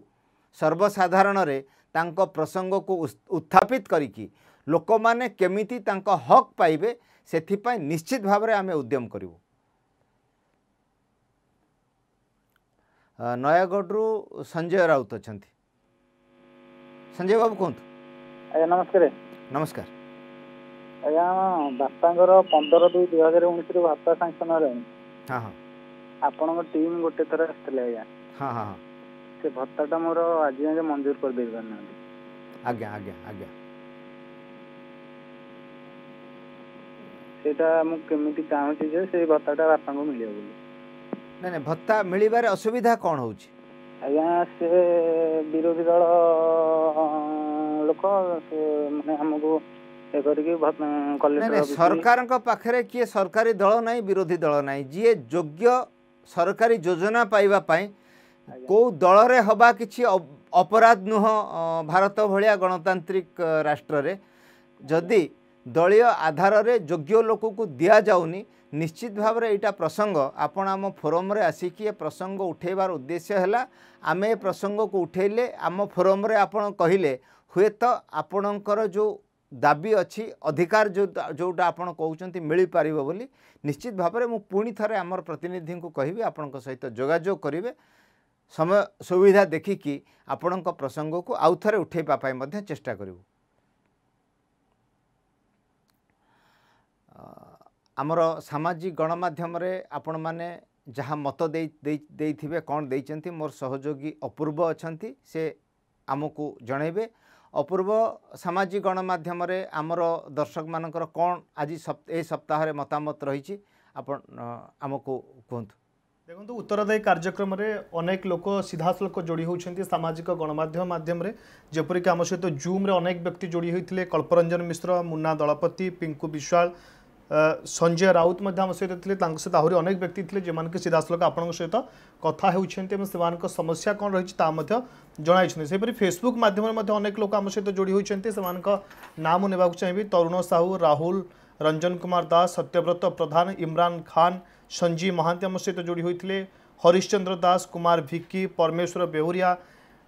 A: ସର୍ବସାଧାରଣରେ ତାଙ୍କ ପ୍ରସଙ୍ଗକୁ ଉତ୍ଥାପିତ କରିକି ଲୋକମାନେ କେମିତି ତାଙ୍କ ହକ୍ ପାଇବେ ସେଥିପାଇଁ ନିଶ୍ଚିତ ଭାବରେ ଆମେ ଉଦ୍ୟମ କରିବୁ ନୟାଗଡ଼ରୁ ସଞ୍ଜୟ ରାଉତ ଅଛନ୍ତି ସଞ୍ଜୟ ବାବୁ କୁହନ୍ତୁ ଆଜ୍ଞା ନମସ୍କାର ନମସ୍କାର
D: ଆଜ୍ଞା ବାପାଙ୍କର ପନ୍ଦର ଦୁଇ ଦୁଇ ହଜାର ଉଣେଇଶରୁ ବାପା ସାଙ୍କସନ୍ ହେଲାଣି ହଁ ହଁ ଆପଣଙ୍କ ଟିମ୍ ଗୋଟେ ଥର ଆସିଥିଲେ ଆଜ୍ଞା ହଁ ହଁ ସେ ଭତ୍ତାଟା ମୋର ଆଜି ଯାଏଁ ମଞ୍ଜୁର କରିଦେଇ ପାରୁନାହାନ୍ତି
A: ଆଜ୍ଞା ଆଜ୍ଞା ଆଜ୍ଞା
D: ସେଇଟା ମୁଁ କେମିତି ଚାହୁଁଛି ଯେ ସେଇ ଭତ୍ତାଟା ବାପାଙ୍କୁ ମିଳିବ ବୋଲି
A: ନାଇଁ ନାଇଁ ଭତ୍ତା ମିଳିବାରେ ଅସୁବିଧା କ'ଣ ହେଉଛି
D: ଆଜ୍ଞା ସେ ବିରୋଧୀ ଦଳ ଲୋକ ସେ ମାନେ ଆମକୁ କରିକି ସରକାରଙ୍କ
A: ପାଖରେ କିଏ ସରକାରୀ ଦଳ ନାହିଁ ବିରୋଧୀ ଦଳ ନାହିଁ ଯିଏ ଯୋଗ୍ୟ ସରକାରୀ ଯୋଜନା ପାଇବା ପାଇଁ କେଉଁ ଦଳରେ ହେବା କିଛି ଅପରାଧ ନୁହଁ ଭାରତ ଭଳିଆ ଗଣତାନ୍ତ୍ରିକ ରାଷ୍ଟ୍ରରେ ଯଦି ଦଳୀୟ ଆଧାରରେ ଯୋଗ୍ୟ ଲୋକକୁ ଦିଆଯାଉନି ନିଶ୍ଚିତ ଭାବରେ ଏଇଟା ପ୍ରସଙ୍ଗ ଆପଣ ଆମ ଫୋରମ୍ରେ ଆସିକି ଏ ପ୍ରସଙ୍ଗ ଉଠାଇବାର ଉଦ୍ଦେଶ୍ୟ ହେଲା ଆମେ ଏ ପ୍ରସଙ୍ଗକୁ ଉଠାଇଲେ ଆମ ଫୋରମ୍ରେ ଆପଣ କହିଲେ ହୁଏତ ଆପଣଙ୍କର ଯେଉଁ ଦାବି ଅଛି ଅଧିକାର ଯେଉଁଟା ଆପଣ କହୁଛନ୍ତି ମିଳିପାରିବ ବୋଲି ନିଶ୍ଚିତ ଭାବରେ ମୁଁ ପୁଣି ଥରେ ଆମର ପ୍ରତିନିଧିଙ୍କୁ କହିବି ଆପଣଙ୍କ ସହିତ ଯୋଗାଯୋଗ କରିବେ ସମୟ ସୁବିଧା ଦେଖିକି ଆପଣଙ୍କ ପ୍ରସଙ୍ଗକୁ ଆଉ ଥରେ ଉଠାଇବା ପାଇଁ ମଧ୍ୟ ଚେଷ୍ଟା କରିବୁ ଆମର ସାମାଜିକ ଗଣମାଧ୍ୟମରେ ଆପଣମାନେ ଯାହା ମତ ଦେଇଥିବେ କ'ଣ ଦେଇଛନ୍ତି ମୋର ସହଯୋଗୀ ଅପୂର୍ବ ଅଛନ୍ତି ସେ ଆମକୁ ଜଣାଇବେ ଅପୂର୍ବ ସାମାଜିକ ଗଣମାଧ୍ୟମରେ ଆମର ଦର୍ଶକମାନଙ୍କର କ'ଣ ଆଜି ଏ
I: ସପ୍ତାହରେ ମତାମତ ରହିଛି ଆପଣ ଆମକୁ କୁହନ୍ତୁ ଦେଖନ୍ତୁ ଉତ୍ତରଦାୟୀ କାର୍ଯ୍ୟକ୍ରମରେ ଅନେକ ଲୋକ ସିଧାସଳଖ ଯୋଡ଼ି ହେଉଛନ୍ତି ସାମାଜିକ ଗଣମାଧ୍ୟମ ମାଧ୍ୟମରେ ଯେପରିକି ଆମ ସହିତ ଜୁମ୍ରେ ଅନେକ ବ୍ୟକ୍ତି ଯୋଡ଼ି ହୋଇଥିଲେ କଳ୍ପରଞ୍ଜନ ମିଶ୍ର ମୁନା ଦଳପତି ପିଙ୍କୁ ବିଶ୍ୱାଳ संजय राउत सहित थे सहित आहरी अनेक व्यक्ति थे जो मैंने सीधा सल आप सहित कथे से समस्या कौन रही जनई से फेसबुक मध्यम लोक आम सहित जोड़ी होती से नाम ने चाहिए तरुण साहू राहुल रंजन कुमार दास सत्यव्रत प्रधान इम्रान खान संजीव महांती आम सहित जोड़ी होते हरिश्चंद्र दास कुमार भिक्की परमेश्वर बेहूरिया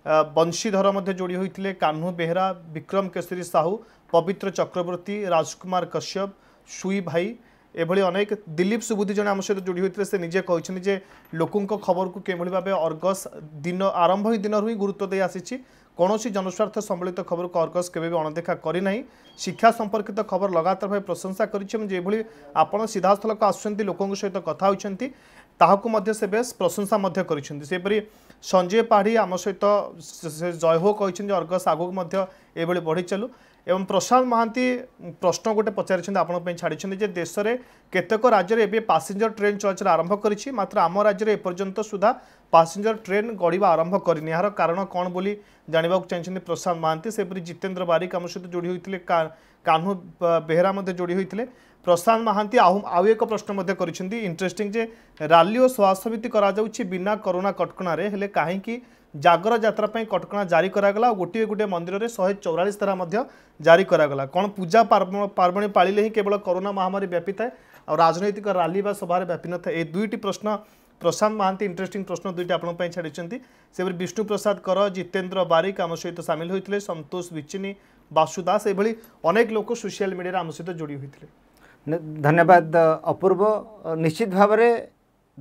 I: बंशीधर मध्य जोड़ी होते कान्हू बेहरा विक्रम केसरी साहू पवित्र चक्रवर्ती राजकुमार कश्यप ସୁଇ ଭାଇ ଏଭଳି ଅନେକ ଦିଲ୍ଲୀପ ସୁବୁଦ୍ଧି ଜଣେ ଆମ ସହିତ ଯୋଡ଼ି ହୋଇଥିଲେ ସେ ନିଜେ କହିଛନ୍ତି ଯେ ଲୋକଙ୍କ ଖବରକୁ କିଭଳି ଭାବେ ଅର୍ଗସ୍ ଦିନ ଆରମ୍ଭ ହିଁ ଦିନରୁ ହିଁ ଗୁରୁତ୍ୱ ଦେଇ ଆସିଛି କୌଣସି ଜନସ୍ୱାର୍ଥ ସମ୍ବଳିତ ଖବରକୁ ଅର୍ଗସ୍ କେବେ ବି ଅଣଦେଖା କରିନାହିଁ ଶିକ୍ଷା ସମ୍ପର୍କିତ ଖବର ଲଗାତାର ଭାବେ ପ୍ରଶଂସା କରିଛି ଏବଂ ଯେଭଳି ଆପଣ ସିଧାସଳଖ ଆସୁଛନ୍ତି ଲୋକଙ୍କ ସହିତ କଥା ହୋଇଛନ୍ତି ତାହାକୁ ମଧ୍ୟ ସେ ବେଶ ପ୍ରଶଂସା ମଧ୍ୟ କରିଛନ୍ତି ସେହିପରି ସଞ୍ଜୟ ପାଢ଼ୀ ଆମ ସହିତ ଜୟ ହୋ କହିଛନ୍ତି ଅର୍ଗସ୍ ଆଗକୁ ମଧ୍ୟ ଏଭଳି ବଢ଼ି ଚାଲୁ এবং প্রশান্ত মহান্তি প্রশ্ন গোটে পচারিছেন আপনার ছাড়ছেন যে দেশের কতক রাজ্যের এবে প্যাসেঞ্জর ট্রেন চলাচল আরম্ভ করেছি মাত্র আম রাজ্যের এপর্যন্ত সুদ্ধা প্যাসেঞ্জর ট্রেন গড়া আরম্ভ করিনি এর কারণ কম বলে জাঁয়া চাইছেন প্রশান্ত মহান্তি সেপরি জিতেন্দ্র বারিক আমার সহ যোড়ি হয়েছিল কানু বেহরা মধ্যে যোড়ি হয়েছিল প্রশান্ত মহান্তি আউ এক প্রশ্ন করেছেন ইন্টারেস্টিং যে রালি ও সভা সমিতি করা যাচ্ছে বিনা করোনা কটকণার হলে কাহিকি ଜାଗର ଯାତ୍ରା ପାଇଁ କଟକଣା ଜାରି କରାଗଲା ଆଉ ଗୋଟିଏ ଗୋଟିଏ ମନ୍ଦିରରେ ଶହେ ଚଉରାଳିଶ ତାରା ମଧ୍ୟ ଜାରି କରାଗଲା କ'ଣ ପୂଜା ପାର୍ବଣୀ ପାଳିଲେ ହିଁ କେବଳ କରୋନା ମହାମାରୀ ବ୍ୟାପିଥାଏ ଆଉ ରାଜନୈତିକ ରାଲି ବା ସଭାରେ ବ୍ୟାପିନଥାଏ ଏ ଦୁଇଟି ପ୍ରଶ୍ନ ପ୍ରଶାନ୍ତ ମହାନ୍ତି ଇଣ୍ଟରେଷ୍ଟିଂ ପ୍ରଶ୍ନ ଦୁଇଟି ଆପଣଙ୍କ ପାଇଁ ଛାଡ଼ିଛନ୍ତି ସେପରି ବିଷ୍ଣୁ ପ୍ରସାଦ କର ଜିତେନ୍ଦ୍ର ବାରିକ ଆମ ସହିତ ସାମିଲ ହୋଇଥିଲେ ସନ୍ତୋଷ ବିଚିନି ବାସୁ ଦାସ ଏଭଳି ଅନେକ ଲୋକ ସୋସିଆଲ ମିଡ଼ିଆରେ ଆମ ସହିତ ଯୋଡ଼ି ହୋଇଥିଲେ
A: ଧନ୍ୟବାଦ ଅପୂର୍ବ ନିଶ୍ଚିତ ଭାବରେ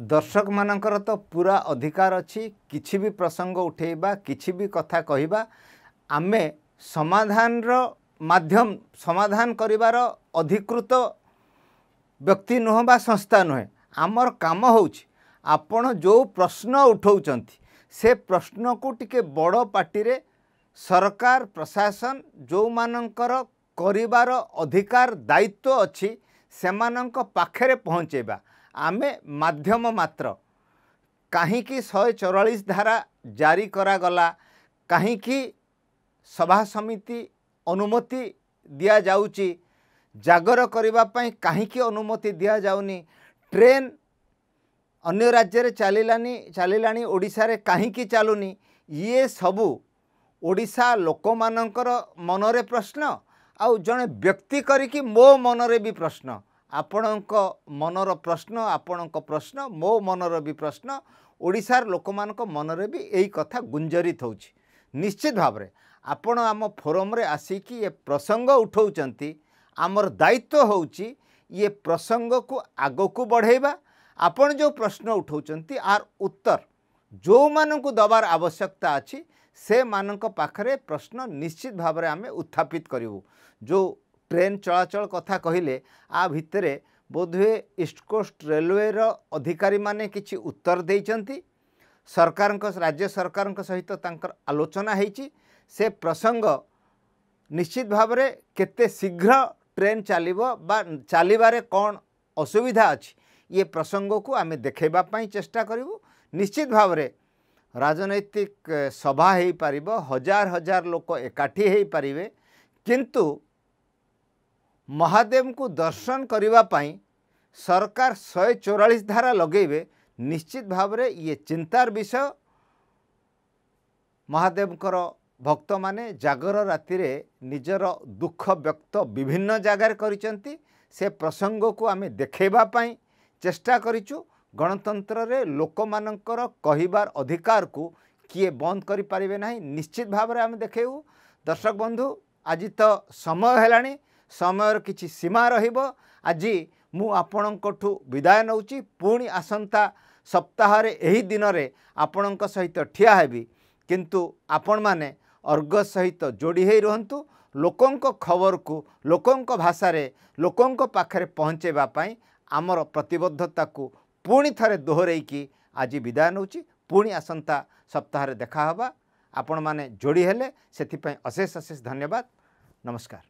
A: ଦର୍ଶକମାନଙ୍କର ତ ପୁରା ଅଧିକାର ଅଛି କିଛି ବି ପ୍ରସଙ୍ଗ ଉଠାଇବା କିଛି ବି କଥା କହିବା ଆମେ ସମାଧାନର ମାଧ୍ୟମ ସମାଧାନ କରିବାର ଅଧିକୃତ ବ୍ୟକ୍ତି ନୁହଁ ବା ସଂସ୍ଥା ନୁହେଁ ଆମର କାମ ହେଉଛି ଆପଣ ଯେଉଁ ପ୍ରଶ୍ନ ଉଠାଉଛନ୍ତି ସେ ପ୍ରଶ୍ନକୁ ଟିକେ ବଡ଼ ପାଟିରେ ସରକାର ପ୍ରଶାସନ ଯେଉଁମାନଙ୍କର କରିବାର ଅଧିକାର ଦାୟିତ୍ୱ ଅଛି ସେମାନଙ୍କ ପାଖରେ ପହଞ୍ଚାଇବା ଆମେ ମାଧ୍ୟମ ମାତ୍ର କାହିଁକି ଶହେ ଚଉରାଳିଶ ଧାରା ଜାରି କରାଗଲା କାହିଁକି ସଭା ସମିତି ଅନୁମତି ଦିଆଯାଉଛି ଜାଗର କରିବା ପାଇଁ କାହିଁକି ଅନୁମତି ଦିଆଯାଉନି ଟ୍ରେନ୍ ଅନ୍ୟ ରାଜ୍ୟରେ ଚାଲିଲାନି ଚାଲିଲାଣି ଓଡ଼ିଶାରେ କାହିଁକି ଚାଲୁନି ଇଏ ସବୁ ଓଡ଼ିଶା ଲୋକମାନଙ୍କର ମନରେ ପ୍ରଶ୍ନ ଆଉ ଜଣେ ବ୍ୟକ୍ତି କରିକି ମୋ ମନରେ ବି ପ୍ରଶ୍ନ ଆପଣଙ୍କ ମନର ପ୍ରଶ୍ନ ଆପଣଙ୍କ ପ୍ରଶ୍ନ ମୋ ମନର ବି ପ୍ରଶ୍ନ ଓଡ଼ିଶାର ଲୋକମାନଙ୍କ ମନରେ ବି ଏଇ କଥା ଗୁଞ୍ଜରିତ ହେଉଛି ନିଶ୍ଚିତ ଭାବରେ ଆପଣ ଆମ ଫୋରମ୍ରେ ଆସିକି ଏ ପ୍ରସଙ୍ଗ ଉଠାଉଛନ୍ତି ଆମର ଦାୟିତ୍ୱ ହେଉଛି ଇଏ ପ୍ରସଙ୍ଗକୁ ଆଗକୁ ବଢ଼େଇବା ଆପଣ ଯେଉଁ ପ୍ରଶ୍ନ ଉଠାଉଛନ୍ତି ଆର୍ ଉତ୍ତର ଯେଉଁମାନଙ୍କୁ ଦେବାର ଆବଶ୍ୟକତା ଅଛି ସେମାନଙ୍କ ପାଖରେ ପ୍ରଶ୍ନ ନିଶ୍ଚିତ ଭାବରେ ଆମେ ଉତ୍ଥାପିତ କରିବୁ ଯେଉଁ ट्रेन चलाचल कथा कहले आ भितर बोध हुए इस्टकोस्ट रेलवे अधिकारी मैंने कि उत्तर दे सरकार राज्य सरकार सहित आलोचना से प्रसंग निश्चित भाव केीघ्र ट्रेन बा चल कौन असुविधा अच्छी ये प्रसंग को आम देखापी चेष्टा करूँ निश्चित भाव राजनैतिक सभा हो पार हजार हजार लोक एकाठी हो पारे किंतु ମହାଦେବଙ୍କୁ ଦର୍ଶନ କରିବା ପାଇଁ ସରକାର ଶହେ ଚଉରାଳିଶ ଧାରା ଲଗେଇବେ ନିଶ୍ଚିତ ଭାବରେ ଇଏ ଚିନ୍ତାର ବିଷୟ ମହାଦେବଙ୍କର ଭକ୍ତମାନେ ଜାଗର ରାତିରେ ନିଜର ଦୁଃଖ ବ୍ୟକ୍ତ ବିଭିନ୍ନ ଜାଗାରେ କରିଛନ୍ତି ସେ ପ୍ରସଙ୍ଗକୁ ଆମେ ଦେଖେଇବା ପାଇଁ ଚେଷ୍ଟା କରିଛୁ ଗଣତନ୍ତ୍ରରେ ଲୋକମାନଙ୍କର କହିବାର ଅଧିକାରକୁ କିଏ ବନ୍ଦ କରିପାରିବେ ନାହିଁ ନିଶ୍ଚିତ ଭାବରେ ଆମେ ଦେଖେଇବୁ ଦର୍ଶକ ବନ୍ଧୁ ଆଜି ତ ସମୟ ହେଲାଣି ସମୟର କିଛି ସୀମା ରହିବ ଆଜି ମୁଁ ଆପଣଙ୍କଠୁ ବିଦାୟ ନେଉଛି ପୁଣି ଆସନ୍ତା ସପ୍ତାହରେ ଏହି ଦିନରେ ଆପଣଙ୍କ ସହିତ ଠିଆ ହେବି କିନ୍ତୁ ଆପଣମାନେ ଅର୍ଗ ସହିତ ଯୋଡ଼ି ହୋଇ ରୁହନ୍ତୁ ଲୋକଙ୍କ ଖବରକୁ ଲୋକଙ୍କ ଭାଷାରେ ଲୋକଙ୍କ ପାଖରେ ପହଞ୍ଚାଇବା ପାଇଁ ଆମର ପ୍ରତିବଦ୍ଧତାକୁ ପୁଣି ଥରେ ଦୋହରେଇକି ଆଜି ବିଦାୟ ନେଉଛି ପୁଣି ଆସନ୍ତା ସପ୍ତାହରେ ଦେଖାହେବା ଆପଣମାନେ ଯୋଡ଼ି ହେଲେ ସେଥିପାଇଁ ଅଶେଷ ଅଶେଷ ଧନ୍ୟବାଦ ନମସ୍କାର